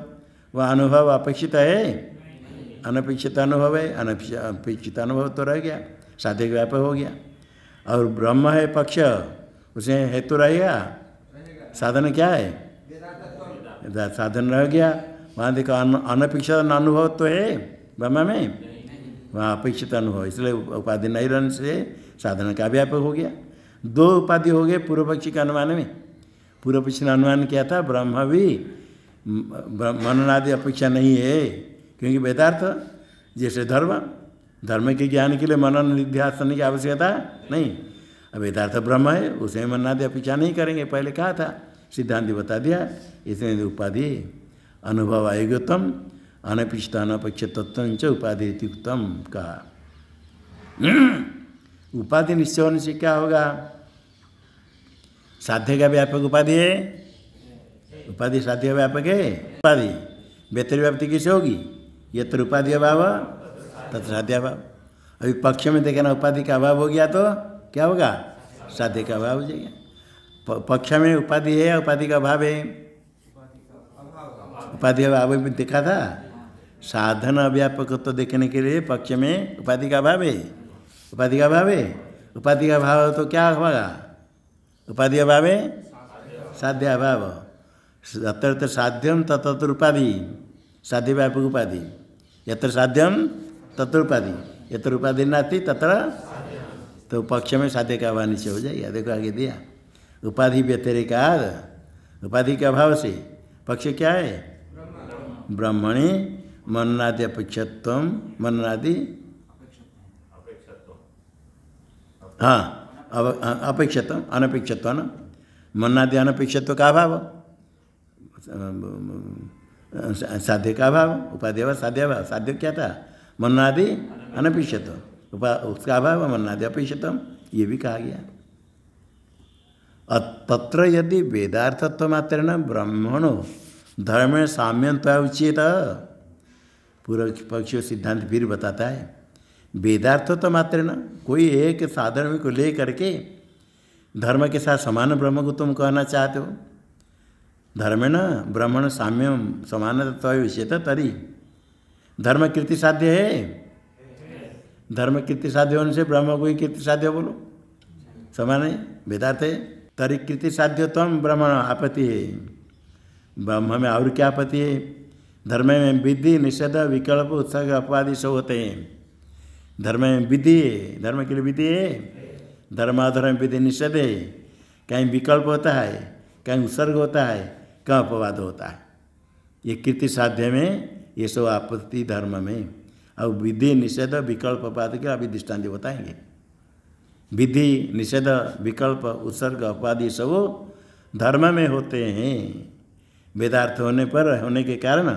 Speaker 1: वह अनुभव अपेक्षित है अनपेक्षित अनुभव है अनपेक्षित अनुभव तो रह गया साध्य व्यापक हो गया और ब्रह्म है पक्ष उसमें हेतु रहेगा साधन क्या है साधन रह गया वहाँ देखो अनपेक्षित अनुभव तो है ब्रह्मा में वहाँ अपेक्षित अनुभव इसलिए उपाधि नहीं रहने से साधन का व्यापक हो गया दो उपाधि हो गए पूर्व पक्षी के अनुमान में पूर्व पक्षी ने अनुमान किया था ब्रह्म भी मननादि अपेक्षा नहीं है क्योंकि वेदार्थ जैसे धर्म धर्म के ज्ञान के लिए मनन निध्यासन की आवश्यकता नहीं अब यथार्थ ब्रह्म है उसमें दिया अपेक्षा नहीं करेंगे पहले कहा था सिद्धांत बता दिया इसमें उपाधि अनुभव आयोगतम अनपिष्ट अनपक्ष तत्व च उपाधि उत्तम कहा [clears throat] उपाधि निश्चय होने से क्या होगा साध्य का व्यापक उपाधि है उपाधि साध्य व्यापक है उपाधि बेहतर व्याप्ति किसे होगी ये उपाधि अभाव साध्य अभाव अभी पक्ष में देखना उपाधि का अभाव हो गया तो क्या होगा साध्य का अभाव हो जाएगा पक्ष में उपाधि है या उपाधि का अभाव है उपाधि अभाव भी देखा था साधन व्यापक तो देखने के लिए पक्ष में उपाधि का अभाव है उपाधि का अभाव है उपाधि का अभाव तो क्या होगा उपाधि अभाव है साध्य अभाव अत्र तो साध्यम तत्र उपाधि साध्य व्यापक उपाधि यत्र साध्यम तत्र उपाधि यत्र उपाधि नाती तत्र तो पक्ष में साध्य का अभाव निश्चय हो जाएगा देखो आगे दिया उपाधि व्यतिरिकाद उपाधि के अभाव से पक्ष क्या है ब्राह्मणी मननादि अपेक्षत्व मननादि हाँ अपेक्षत अनपेक्षत न मननादि अनपेक्षत्व का अभाव साध्य का अभाव उपाधि अभाव साध्य अभाव साध्य क्या था मननादि अनपेक्षत्व उपा उसका अभाव मनादि अपेक्षितम ये भी कहा गया तत्र यदि वेदार्थत्व न ब्रह्मणो धर्म साम्यंता उचित पूर्व पक्ष सिद्धांत फिर बताता है वेदार्थत्व न कोई एक साधन को ले करके धर्म के साथ समान ब्रह्म को तुम कहना चाहते हो धर्म न ब्रह्मण समान समानत्व उचित तरी धर्म कृति साध्य है धर्म कृति साध्य होने से ब्रह्म को ही कृति साध्य बोलो समान है वेदार्थ है तरी कृति हम ब्रह्म आपत्ति है ब्रह्म में और क्या आपत्ति है धर्म में विधि निषेध विकल्प उत्सर्ग अपवादि सब होते हैं धर्म में विधि है धर्म के लिए विधि है धर्माधर्म विधि निषेध है कहीं विकल्प होता है कहीं उत्सर्ग होता है कहीं अपवाद होता है ये कृति साध्य में ये सब आपत्ति धर्म में और विधि निषेध विकल्प पाद के अभी दृष्टान्त बताएंगे विधि निषेध विकल्प उत्सर्ग ये सब धर्म में होते हैं वेदार्थ होने पर होने के कारण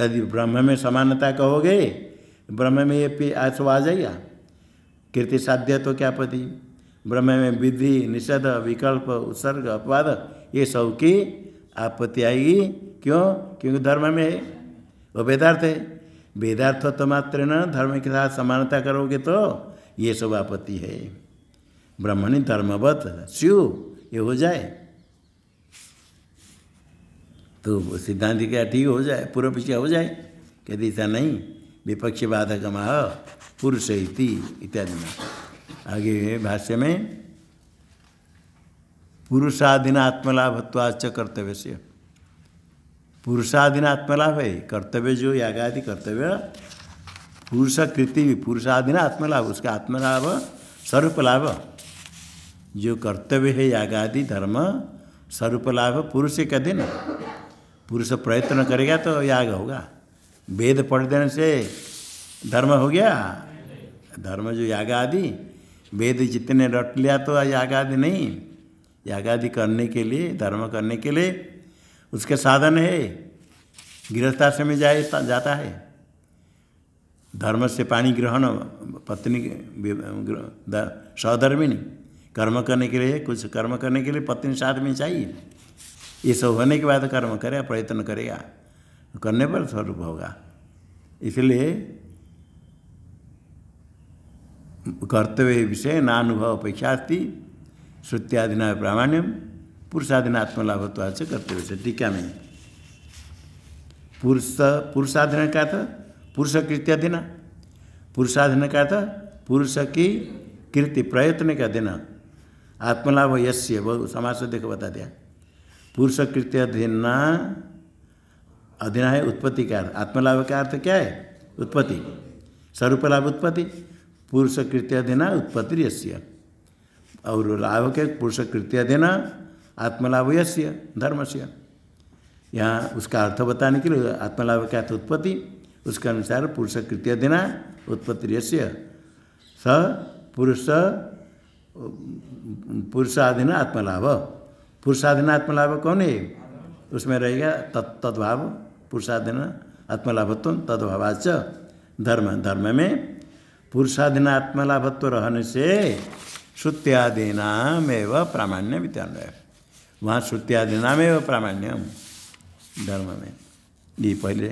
Speaker 1: यदि ब्रह्म में समानता कहोगे ब्रह्म में ये आज आ जाएगा कीर्ति साध्य तो क्या पति ब्रह्म में विधि निषेध विकल्प उत्सर्ग अपवाद ये सब की आपत्ति आएगी क्यों क्योंकि धर्म में वो वेदार्थ है वेदार्थत्व तो मात्र न धर्म के साथ समानता करोगे तो ये सब आपत्ति है ब्राह्मणी धर्मवत शिव ये हो जाए तो सिद्धांत क्या ठीक हो जाए पूर्व पीछे हो जाए कहते ऐसा नहीं विपक्षी बाधक माह पुरुष इत्यादि में आगे भाष्य में पुरुषाधीन आत्मलाभत्वाच कर्तव्य से पुरुषाधीन आत्मलाभ है कर्तव्य जो यागादि कर्तव्य पुरुष कृति भी पुरुषाधीन आत्मलाभ उसका आत्मलाभ स्वरूप लाभ जो कर्तव्य है यागादि धर्म स्वरूप लाभ पुरुष का दिन पुरुष प्रयत्न करेगा तो याग होगा वेद पढ़ देने से धर्म हो गया धर्म जो याग आदि वेद जितने रट लिया तो याग आदि नहीं यागा आदि करने के लिए धर्म करने के लिए उसके साधन है गृहस्थाश्रम में जाए जाता है धर्म से पानी ग्रहण पत्नी सधर्मिणी कर्म करने के लिए कुछ कर्म करने के लिए पत्नी साथ में चाहिए ये सब होने के बाद कर्म करेगा प्रयत्न करेगा करने पर स्वरूप होगा इसलिए कर्तव्य विषय नानुभव अपेक्षा श्रुत्यादि न प्रामाण्यम पुरुषाधीन आत्मलाभ तो आत्मलाभत्वाच कर्तव्य से टीका में पुरुष पुरुषाधीन का था पुरुष कृत्याधीन पुरुषाधीन का था पुरुष की कृति प्रयत्न का दिन आत्मलाभ यश्य वह समाज से देखो बता दिया पुरुष कृत्य अधीन है उत्पत्ति का अर्थ आत्मलाभ का अर्थ क्या है उत्पत्ति स्वरूप लाभ उत्पत्ति पुरुष कृत्य उत्पत्ति यश्य और लाभ के पुरुष कृत्य आत्मलाभ यश्य धर्म से यहाँ उसका अर्थ बताने के लिए आत्मलाभ का अर्थ तो उत्पत्ति उसके अनुसार पुरुष कृत्य देना उत्पत्ति यश्य स पुरुष पुरुषाधीन आत्मलाभ पुरुषाधीन आत्मलाभ कौन है उसमें रहेगा तत् तद्भाव पुरुषाधीन आत्मलाभत्व तद्भावाच धर्म धर्म में पुरुषाधीन आत्मलाभत्व रहने से श्रुत्यादीनाव प्रामाण्य विद्यान्वय वहाँ श्रुत्यादि नाम प्रामाण्यम धर्म में ये पहले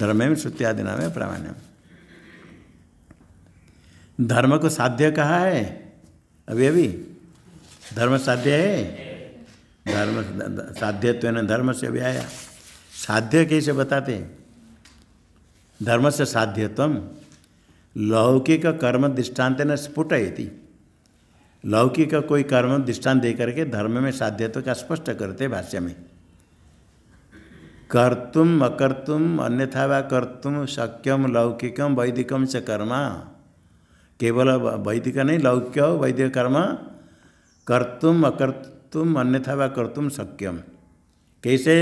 Speaker 1: धर्म में श्रुत्यादि नाम प्रामाण्यम धर्म को साध्य कहा है अभी अभी धर्म साध्य है धर्म साध्य तो ना धर्म से अभी आया साध्य कैसे बताते धर्म से साध्यत्व लौकिक कर्म दृष्टान्त न स्फुटयती लौकिक का कोई कर्म दृष्टान दे करके धर्म में साध्यत्व का स्पष्ट करते भाष्य में कर्तुम अकर्तुम अन्यथा व कर्तुम शक्यम लौकिकम वैदिकम से कर्मा केवल वैदिक नहीं लौकिक वैदिक कर्म कर्तुम अकर्तुम अन्यथा व कर्तुम शक्यम कैसे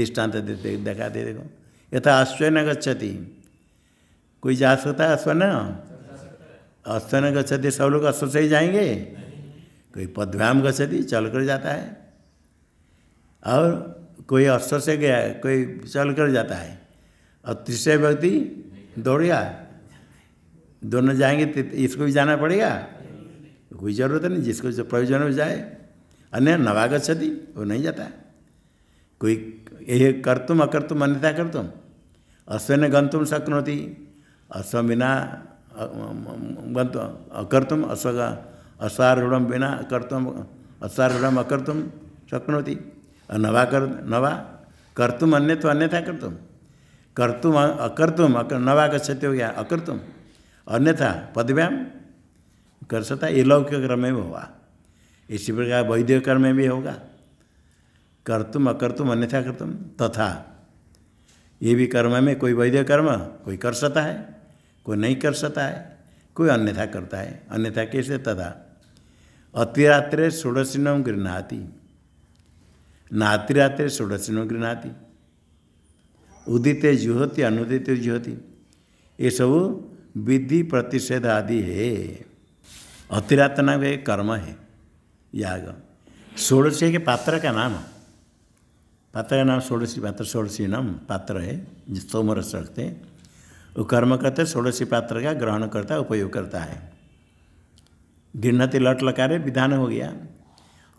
Speaker 1: दृष्टान्त देते दे देखो यथा अश्व न गच्छति कोई जा सकता है अश्व न अस्तन गच्छति सब लोग अस्त से ही जाएंगे कोई पदभ्याम गच्छति चल कर जाता है और कोई अस्त से गया कोई चल कर जाता है और तीसरे व्यक्ति दौड़ गया दोनों जाएंगे इसको भी जाना पड़ेगा कोई जरूरत नहीं जिसको जो प्रयोजन हो जाए अन्य नवागछति वो नहीं जाता कोई तुम अकर तुम अन्यथा कर अश्व ने गंतुम शक्न होती अश्व बिना गंत अकर्तम असग असारूढ़ विना कर्तुम असारूढ़ अकर्तम शक्नोती नवा कर नवा कर्तुम अन्य तो अन्यथा कर्तुम कर्तुम अकर्तुम अकर नवा का सत्य हो गया अकर्तुम अन्यथा पदव्याम कर सकता ये लौकिक कर्म में होगा इसी प्रकार वैद्य कर्म में भी होगा कर्तुम अकर्तुम अन्यथा कर्तुम तथा ये भी कर्म में कोई वैद्य कर्म कोई कर सकता है कोई नहीं कर सकता है कोई अन्यथा करता है अन्यथा कैसे तथा अतिरात्रे षोड़शीनों गृहणाती नातिरात्रे षोड़शीनों गृहणाती उदित जुहति अनुदित जुहति ये सब विधि प्रतिषेध आदि है अतिरात्र नाम है कर्म है याग षोड़शी के पात्र का नाम पात्र का नाम षोड़शी पात्र षोड़शी नाम पात्र है जिस सोमरस रखते हैं वो कर्म करते षोड़शी पात्र का ग्रहण करता उपयोग करता है गृहते लट लकारे विधान हो गया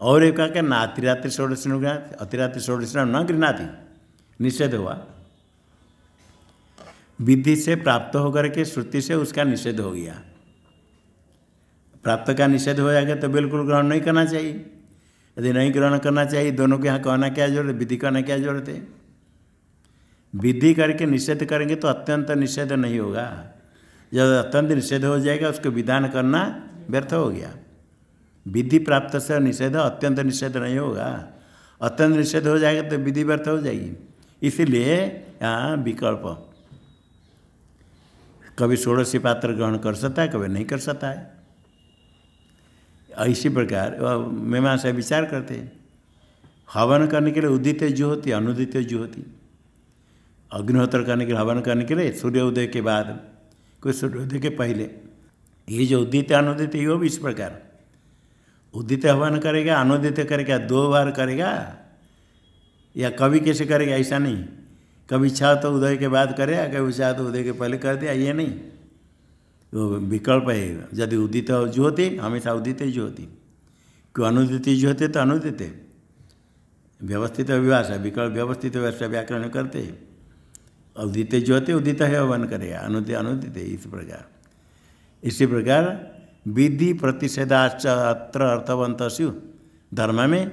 Speaker 1: और एक कहा ना अतिरात्रि षोड़शी गृहनाथ अतिरात्रि षोड़शी न गृहनाती निषेध हुआ विधि से प्राप्त होकर के श्रुति से उसका निषेध हो गया प्राप्त का निषेध हो जाएगा तो बिल्कुल ग्रहण नहीं करना चाहिए यदि नहीं ग्रहण करना चाहिए दोनों के यहाँ कहना क्या जरूरत विधि कहना क्या जरूरत है विधि करके निषेध करेंगे तो अत्यंत निषेध नहीं होगा जब अत्यंत निषेध हो जाएगा उसको विधान करना व्यर्थ हो गया विधि प्राप्त से निषेध अत्यंत निषेध नहीं होगा अत्यंत निषेध हो जाएगा तो विधि व्यर्थ हो जाएगी इसलिए यहाँ विकल्प कभी षोड़शी पात्र ग्रहण कर सकता है कभी नहीं कर सकता है इसी प्रकार मीमांसा विचार करते हैं हवन करने के लिए उदित जो होती अनुदित जो होती अग्निहोत्र करने के लिए हवन करने के लिए सूर्योदय के बाद कोई सूर्योदय के पहले ये जो उदित अनुदित ये भी इस प्रकार उदित हवन करेगा अनुदित करेगा दो बार करेगा या कभी कैसे करेगा ऐसा नहीं कभी इच्छा तो उदय के बाद करेगा कभी इच्छा तो उदय के पहले कर दिया ये नहीं वो विकल्प है यदि उदित जो होती हमेशा उदित जो होती क्यों अनुदित जो होते तो अनुदित व्यवस्थित अभिभाषा विकल्प व्यवस्थित व्यवस्था व्याकरण करते हैं उदित जो होते उदित है वन करेगा अनुदित अनुदित इस प्रकार इसी प्रकार विधि प्रतिषेधाच अत्र अर्थवंत स्यु धर्म में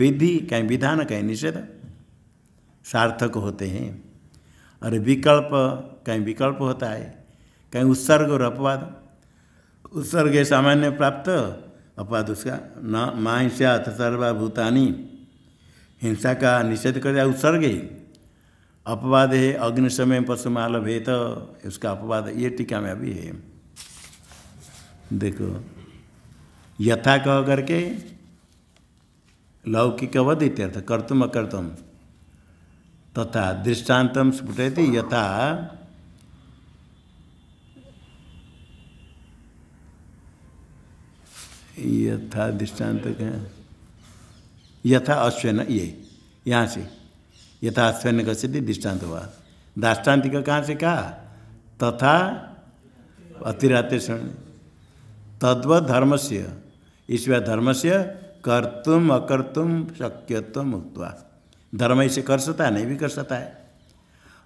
Speaker 1: विधि कहीं विधान कहीं निषेध सार्थक होते हैं और विकल्प कहीं विकल्प होता है कहीं उत्सर्ग और अपवाद उत्सर्ग सामान्य प्राप्त अपवाद उसका न माँ हिंसा सर्वाभूतानी हिंसा का निषेध कर दिया उत्सर्ग ही अपवाद है अग्निशमय पशुमाल भेत उसका अपवाद ये टीका में अभी है देखो यथा कह करके लौकिक अवध इत्यर्थ तो कर्तुम अकर्तुम तथा दृष्टान्तम स्फुटयति यथा यथा दृष्टान्त यथा न ये यहाँ से यथाश्वन्य गच्छति दृष्टान्त हुआ दाष्टान्तिक कहाँ से कहा तथा अतिरात तद्व धर्म से इसवा धर्म से कर्तुम अकर्तुम शक्यत्व उक्तवा धर्म इसे कर सकता है नहीं भी कर सकता है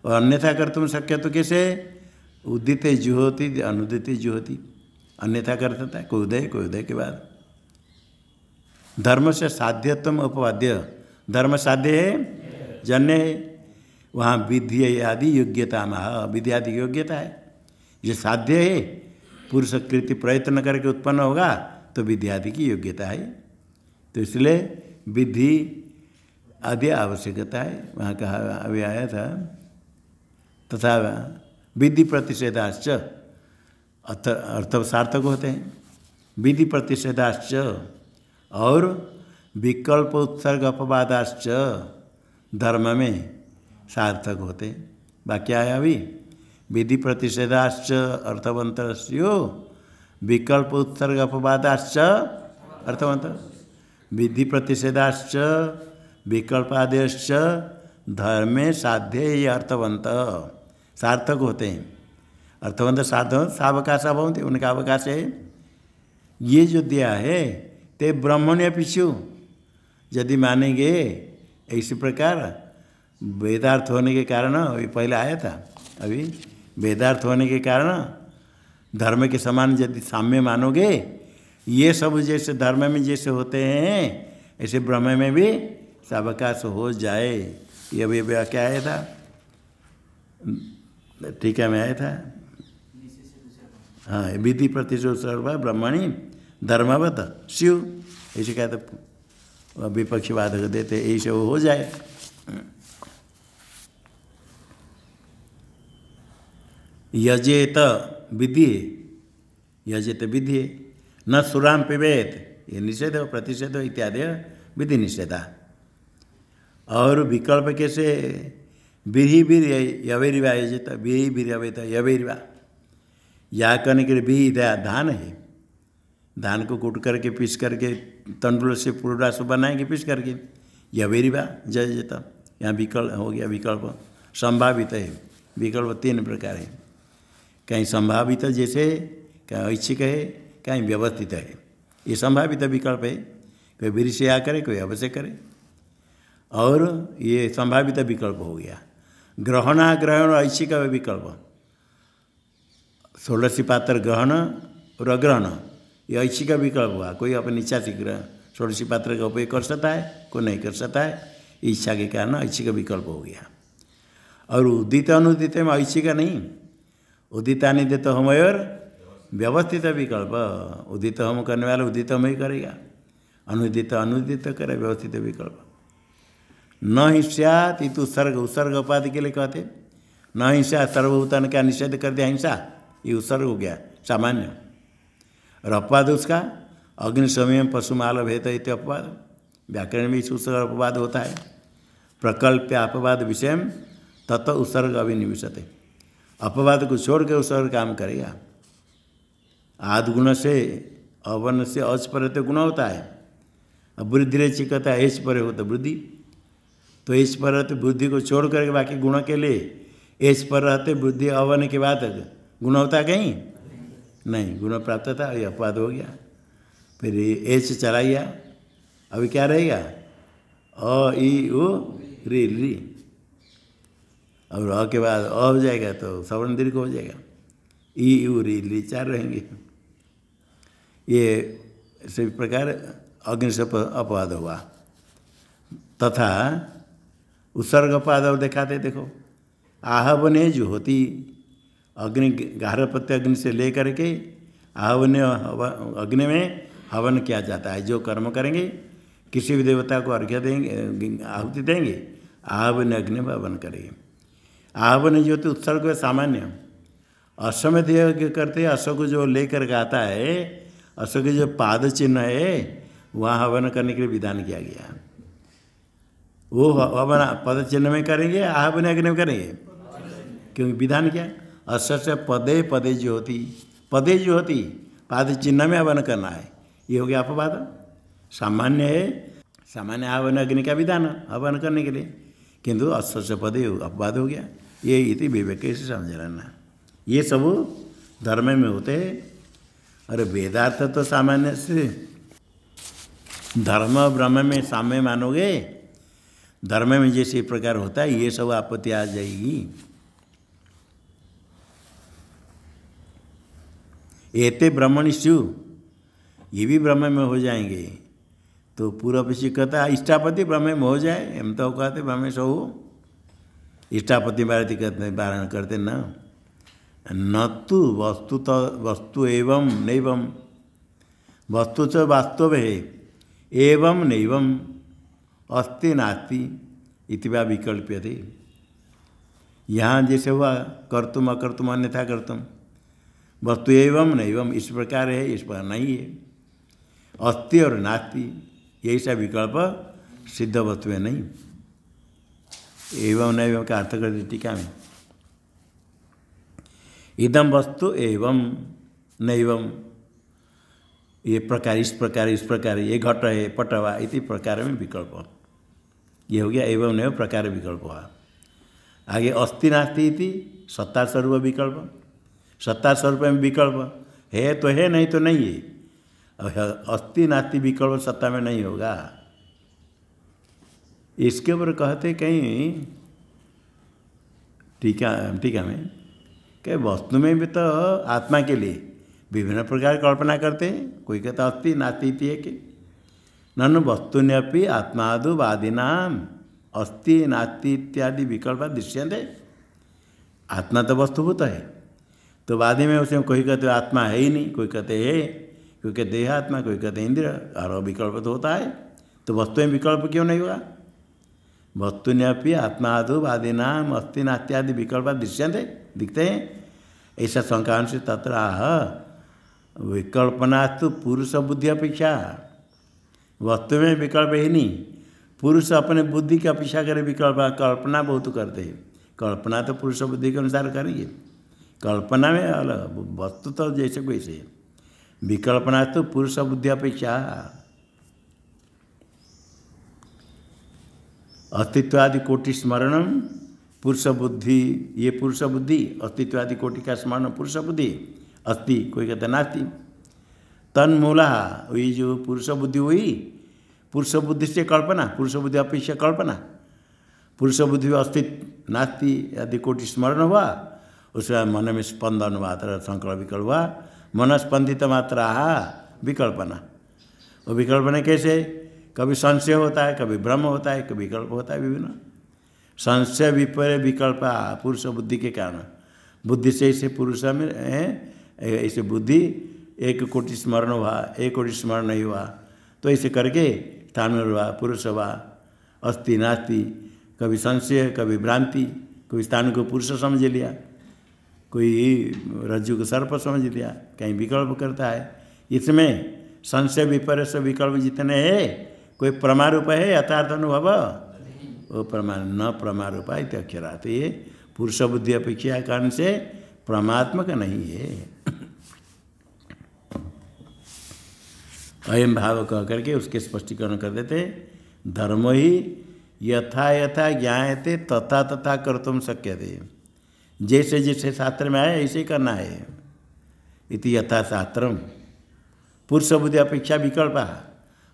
Speaker 1: और अन्यथा कर्तुम शक्य तो कैसे उदित जुहोती अनुदित जुहोती अन्यथा कर सकता है कोई उदय कोई उदय के बाद धर्म से साध्यत्म उपवाद्य धर्म साध्य है जन्य है वहाँ विधि आदि योग्यता महा विद्या आदि योग्यता है जो साध्य है पुरुष कृति प्रयत्न करके उत्पन्न होगा तो विद्यादि आदि की योग्यता है तो इसलिए विधि आदि आवश्यकता है वहाँ कहा अभी आया था तथा विधि प्रतिषेधाश्च अर्थ अर्थ सार्थक होते हैं विधि प्रतिषेधाश्च और विकल्प उत्सर्ग अपवादाश्च धर्म में सार्थक होते बाकी आया अभी विधि प्रतिषेधाश्च अर्थवंतरस्यो विकल्प उत्सर्ग अपवादाश्च अर्थवंतर विधि प्रतिषेधाश्च विकल्पादेश्च धर्मे साध्य ही अर्थवंत सार्थक होते हैं अर्थवंत साधन सावकाश भवंत उनका अवकाश है ये जो दिया है ते ब्रह्मण्य पिछु यदि मानेंगे इसी प्रकार वेदार्थ होने के कारण अभी पहले आया था अभी वेदार्थ होने के कारण धर्म के समान यदि साम्य मानोगे ये सब जैसे धर्म में जैसे होते हैं ऐसे ब्रह्म में भी सबकाश हो जाए ये अभी क्या आया था टीका में आया था हाँ विधि प्रतिशोध सर्व ब्रह्मणी धर्मवत शिव ऐसे कहते विपक्ष बाधक देते यही सब हो जाए यजेत विधि यजेत विधि न सुराम पिबेत ये निषेध प्रतिषेध इत्यादि विधि निषेधा और विकल्प कैसे विधि वीर यवेरिवा यजेत विधि वीर यवेत यवेरिवा या करने के लिए भी धान है धान को कूट करके पीस करके तंडुल से पूरा सब बनाएंगे पीस करके या वेरीबा जय जेता यहाँ विकल्प हो गया विकल्प संभावित है विकल्प तीन प्रकार है कहीं संभावित जैसे कहीं ऐच्छिक है कहीं व्यवस्थित है ये संभावित विकल्प है कोई वीर से करे कोई अवश्य करे और ये संभावित विकल्प हो गया ग्रहणा ग्रहण ऐच्छिक विकल्प षोलसी पात्र ग्रहण और अग्रहण ये ऐसी का विकल्प हुआ कोई अपने इच्छा शीघ्र षोड़शी पात्र का उपयोग कर सकता है कोई नहीं कर सकता है इच्छा के कारण ऐसी का विकल्प हो गया और उदित अनुदित में ऐसी का नहीं उदित नहीं हम और व्यवस्थित विकल्प उदित हम करने वाला उदित हम ही करेगा अनुदित अनुदित करे व्यवस्थित विकल्प न हिंसा सियात इत उत्सर्ग उत्सर्ग उपाधि के लिए कहते न हिंसा सर्वभूतान का निषेध कर दिया हिंसा ये उत्सर्ग हो गया सामान्य और अपवाद उसका अग्नि समय में माल भेद इत अपवाद व्याकरण में इस उत्सर्ग अपवाद होता है प्रकल्प अपवाद विषय तत्व उत्सर्ग अभिनिविशते अपवाद को छोड़ के उत्सर्ग काम करेगा आद गुण से अवन से अस्पर्य तो गुण होता है अब वृद्धि रेचि कहता है ऐश्वर्य हो तो वृद्धि तो ऐश्वर्य तो बुद्धि को छोड़ करके बाकी गुण के लिए ऐश्वर्य रहते वृद्धि अवन के बाद गुण होता कहीं नहीं गुण प्राप्त था अभी अपवाद हो गया फिर एच चला गया अभी क्या रहेगा अ ई ओ री री और अ के बाद अ हो जाएगा तो सवर्ण दीर्घ हो जाएगा ई ऊ री ली चार रहेंगे ये सभी प्रकार अग्नि से अपवाद हुआ तथा उत्सर्ग अपवाद और दिखाते देखो आह बने जो होती अग्नि गारहपत्य अग्नि से ले करके हवन अग्नि में हवन किया जाता है जो कर्म करेंगे किसी भी देवता को अर्घ्य देंगे आहुति देंगे आवन अग्नि में हवन करेंगे आवन जो तो उत्सर्ग है सामान्य असमय करते अशोक जो लेकर के आता है अशोक जो पाद चिन्ह है वहाँ हवन करने के लिए विधान किया गया वो हवन पद चिन्ह में करेंगे आहवन अग्नि में करेंगे क्योंकि विधान क्या है अश्च पदे पदे जो होती पदे जो होती पाद चिन्ह में आवन करना है ये हो गया अपवाद सामान्य है सामान्य आवन अग्नि का विधान हवन करने के लिए किंतु अश्च पदे अपवाद हो गया ये इति विवेक से समझ लेना ये सब धर्म में होते है अरे वेदार्थ तो सामान्य से धर्म ब्रह्म में साम्य मानोगे धर्म में जैसे प्रकार होता है ये सब आपत्ति आ जाएगी एते ब्रह्मणिषु ये भी ब्रह्म में हो जाएंगे तो पूरा पक्षी कहता है इष्टापति ब्रह्म में हो जाए हम तो कहते ब्रह्मेश हो इष्टापति भारती कहते वारण करते न तो वस्तु तो वस्तु एवं नैवम वस्तु च वास्तव है एवं नैवम अस्ति नास्ति इतिवा विकल्प्य थे यहाँ जैसे हुआ कर्तुम अकर्तुम अन्यथा कर्तुम वस्तु एवं नैवम इस प्रकार है इस प्रकार नहीं है अस्थि और नास्ति यही सब विकल्प सिद्ध वस्तु में नहीं एवं नैवम का अर्थ कर दी टीका में इदम वस्तु एवं नैवम ये प्रकार इस प्रकार इस प्रकार ये घट है पटवा इति प्रकार में विकल्प ये हो गया एवं नैव प्रकार विकल्प आगे अस्थि नास्ति इति सत्ता स्वरूप विकल्प सत्ता सौ रुपये में विकल्प है तो है नहीं तो नहीं है अब अस्थि नास्ति विकल्प सत्ता में नहीं होगा इसके ऊपर कहते कहीं टीका टीका में क्या वस्तु में भी तो आत्मा के लिए विभिन्न प्रकार कल्पना करते हैं कोई कहता अस्थि नास्ति इति है कि ने अपनी आत्मादु वादिनाम अस्थि नास्ति इत्यादि विकल्प दृश्यंते आत्मा तो वस्तुभूत है तो बाद में उसे कोई कहते आत्मा है ही नहीं कोई कहते है कोई कहते आत्मा कोई कहते इंद्र और विकल्प तो होता है तो वस्तु में विकल्प क्यों नहीं होगा वस्तु ने अपनी आत्मा आदि तो नाम अस्थिना इत्यादि विकल्प दृश्यंते दिखते हैं ऐसा संकांश तत्र आह विकल्पना तो पुरुष बुद्धि अपेक्षा वस्तु में विकल्प ही नहीं पुरुष अपने बुद्धि की अपेक्षा करे विकल्प कल्पना बहुत करते हैं कल्पना तो पुरुष बुद्धि के अनुसार करेंगे कल्पना में अलग वस्तु तो जैसे कैसे विकल्पना तो पुरुष बुद्धि अपेक्षा अस्तित्वादि कोटि स्मरण पुरुष बुद्धि ये पुरुष बुद्धि अस्तित्वादि कोटि का स्मरण पुरुष बुद्धि अस्थि कोई कहते नास्ति तन्मूला वही जो पुरुष बुद्धि हुई पुरुष बुद्धि से कल्पना पुरुष बुद्धि अपेक्षा कल्पना पुरुष बुद्धि अस्तित्व नास्ति आदि कोटि स्मरण हुआ बाद मन में स्पंदन मात्र संकल्प विकल्प हुआ मन स्पंदित मात्रा विकल्पना वो विकल्पना कैसे कभी संशय होता है कभी भ्रम होता है कभी विकल्प होता है विभिन्न संशय विपर्य विकल्प पुरुष बुद्धि के कारण बुद्धि से इसे पुरुष में ऐसे बुद्धि एक कोटि स्मरण हुआ एक कोटि स्मरण नहीं हुआ तो ऐसे करके स्थान हुआ पुरुष हुआ अस्थि नास्ति कभी संशय कभी भ्रांति कभी स्थान को पुरुष समझ लिया कोई रज्जु को सर्प समझ दिया कहीं विकल्प करता है इसमें संशय विपरस विकल्प जितने है कोई परमारूप है यथार्थ अनुभव वो प्रमाण न प्रमारूप इत आते ये पुरुष बुद्धि अपेक्षा कारण से परमात्मक नहीं है अयम भाव कह करके उसके स्पष्टीकरण कर देते धर्म ही यथा यथा ज्ञाते तथा तथा कर्तुम शक्य थे जैसे जैसे शास्त्र में आया ऐसे ही करना है इति यथा पुरुष बुद्धि अपेक्षा विकल्प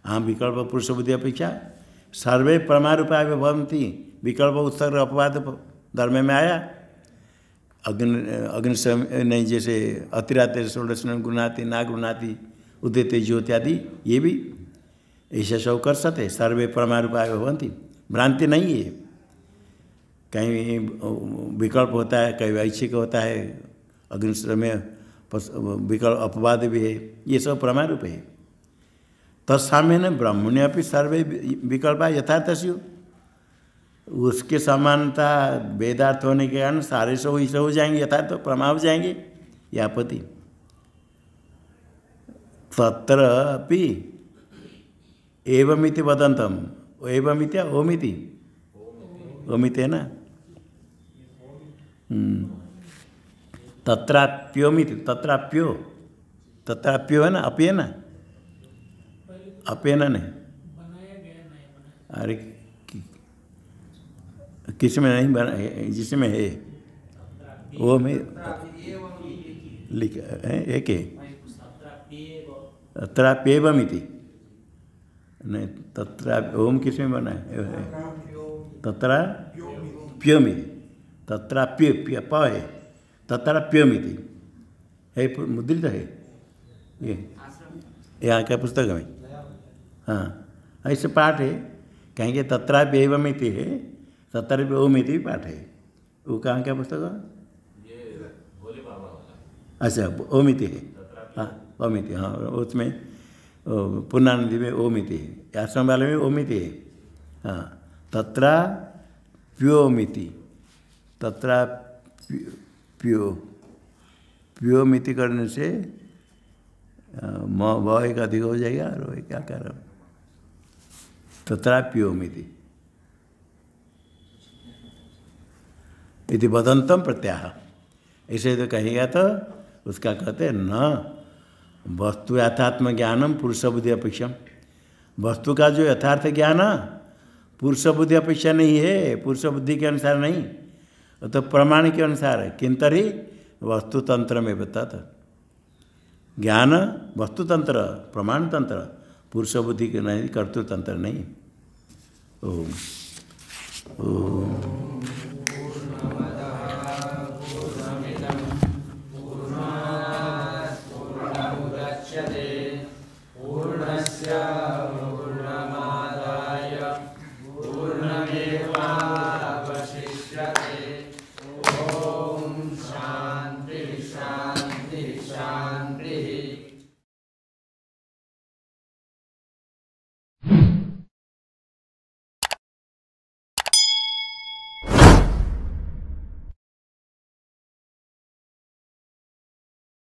Speaker 1: हाँ विकल्प पुरुष बुद्धि अपेक्षा सर्वे प्रमारूपा भवंती विकल्प उत्सर्ग अपवाद धर्म में आया अग्नि अग्निशम नहीं जैसे अतिरात षोडशन गुणाति ना गुणाति उदयते ज्योत्यादि ये भी ऐसे सब कर सकते सर्वे परमारूपाय भवंती भ्रांति नहीं है कहीं विकल्प होता है कहीं वैश्विक होता है अग्निश्र में विकल्प अपवाद भी है ये सब प्रमाण रूप है तत्साम्य न ब्राह्मण्य अपनी सर्वे विकल्प यथार्थ स्यु उसके समानता वेदार्थ होने के कारण सारे सौ ही हो जाएंगे यथार्थ तो प्रमा हो जाएंगे या पति तत्र अपि एवमिति वदंतम एवमिति ओमिति ओमिति है ना तत्राप्यो तत्राप्योमित तत्राप्यो तत्राप्यो है ना अपे ना अपे ना नहीं अरे किस में नहीं बना जिसमें है वो में लिख एक है मिति नहीं तत्रा ओम किस में बना है तत्रा प्योमिति तत्राप्य प्य प है तत्राप्यमिति है मुद्रित है ये यहाँ क्या पुस्तक में हाँ ऐसे हाँ, पाठ है कहेंगे तत्राप्य एवं है तत्राप्य ओम भी पाठ है वो कहाँ क्या पुस्तक अच्छा ओम है हाँ ओम हाँ उसमें पूर्णानंदी में ओम है आश्रम वाले में ओम है हाँ तत्रा प्योमिति तथा प्यो प्योमिति करने से म एक अधिक हो जाएगा और एक रहा तथा प्योमिति यदि बदंतम प्रत्याह ऐसे तो कहेगा तो उसका कहते न वस्तु यथात्म ज्ञानम पुरुष बुद्धि अपेक्षम वस्तु का जो यथार्थ ज्ञान पुरुष बुद्धि अपेक्षा नहीं है पुरुष बुद्धि के अनुसार नहीं तो प्रमाण के अनुसार किंतरी वस्तुतंत्र में बताता ज्ञान वस्तुतंत्र प्रमाण तंत्र पुरुष बुद्धि के नहीं कर्तृतंत्र नहीं ओ, ओ,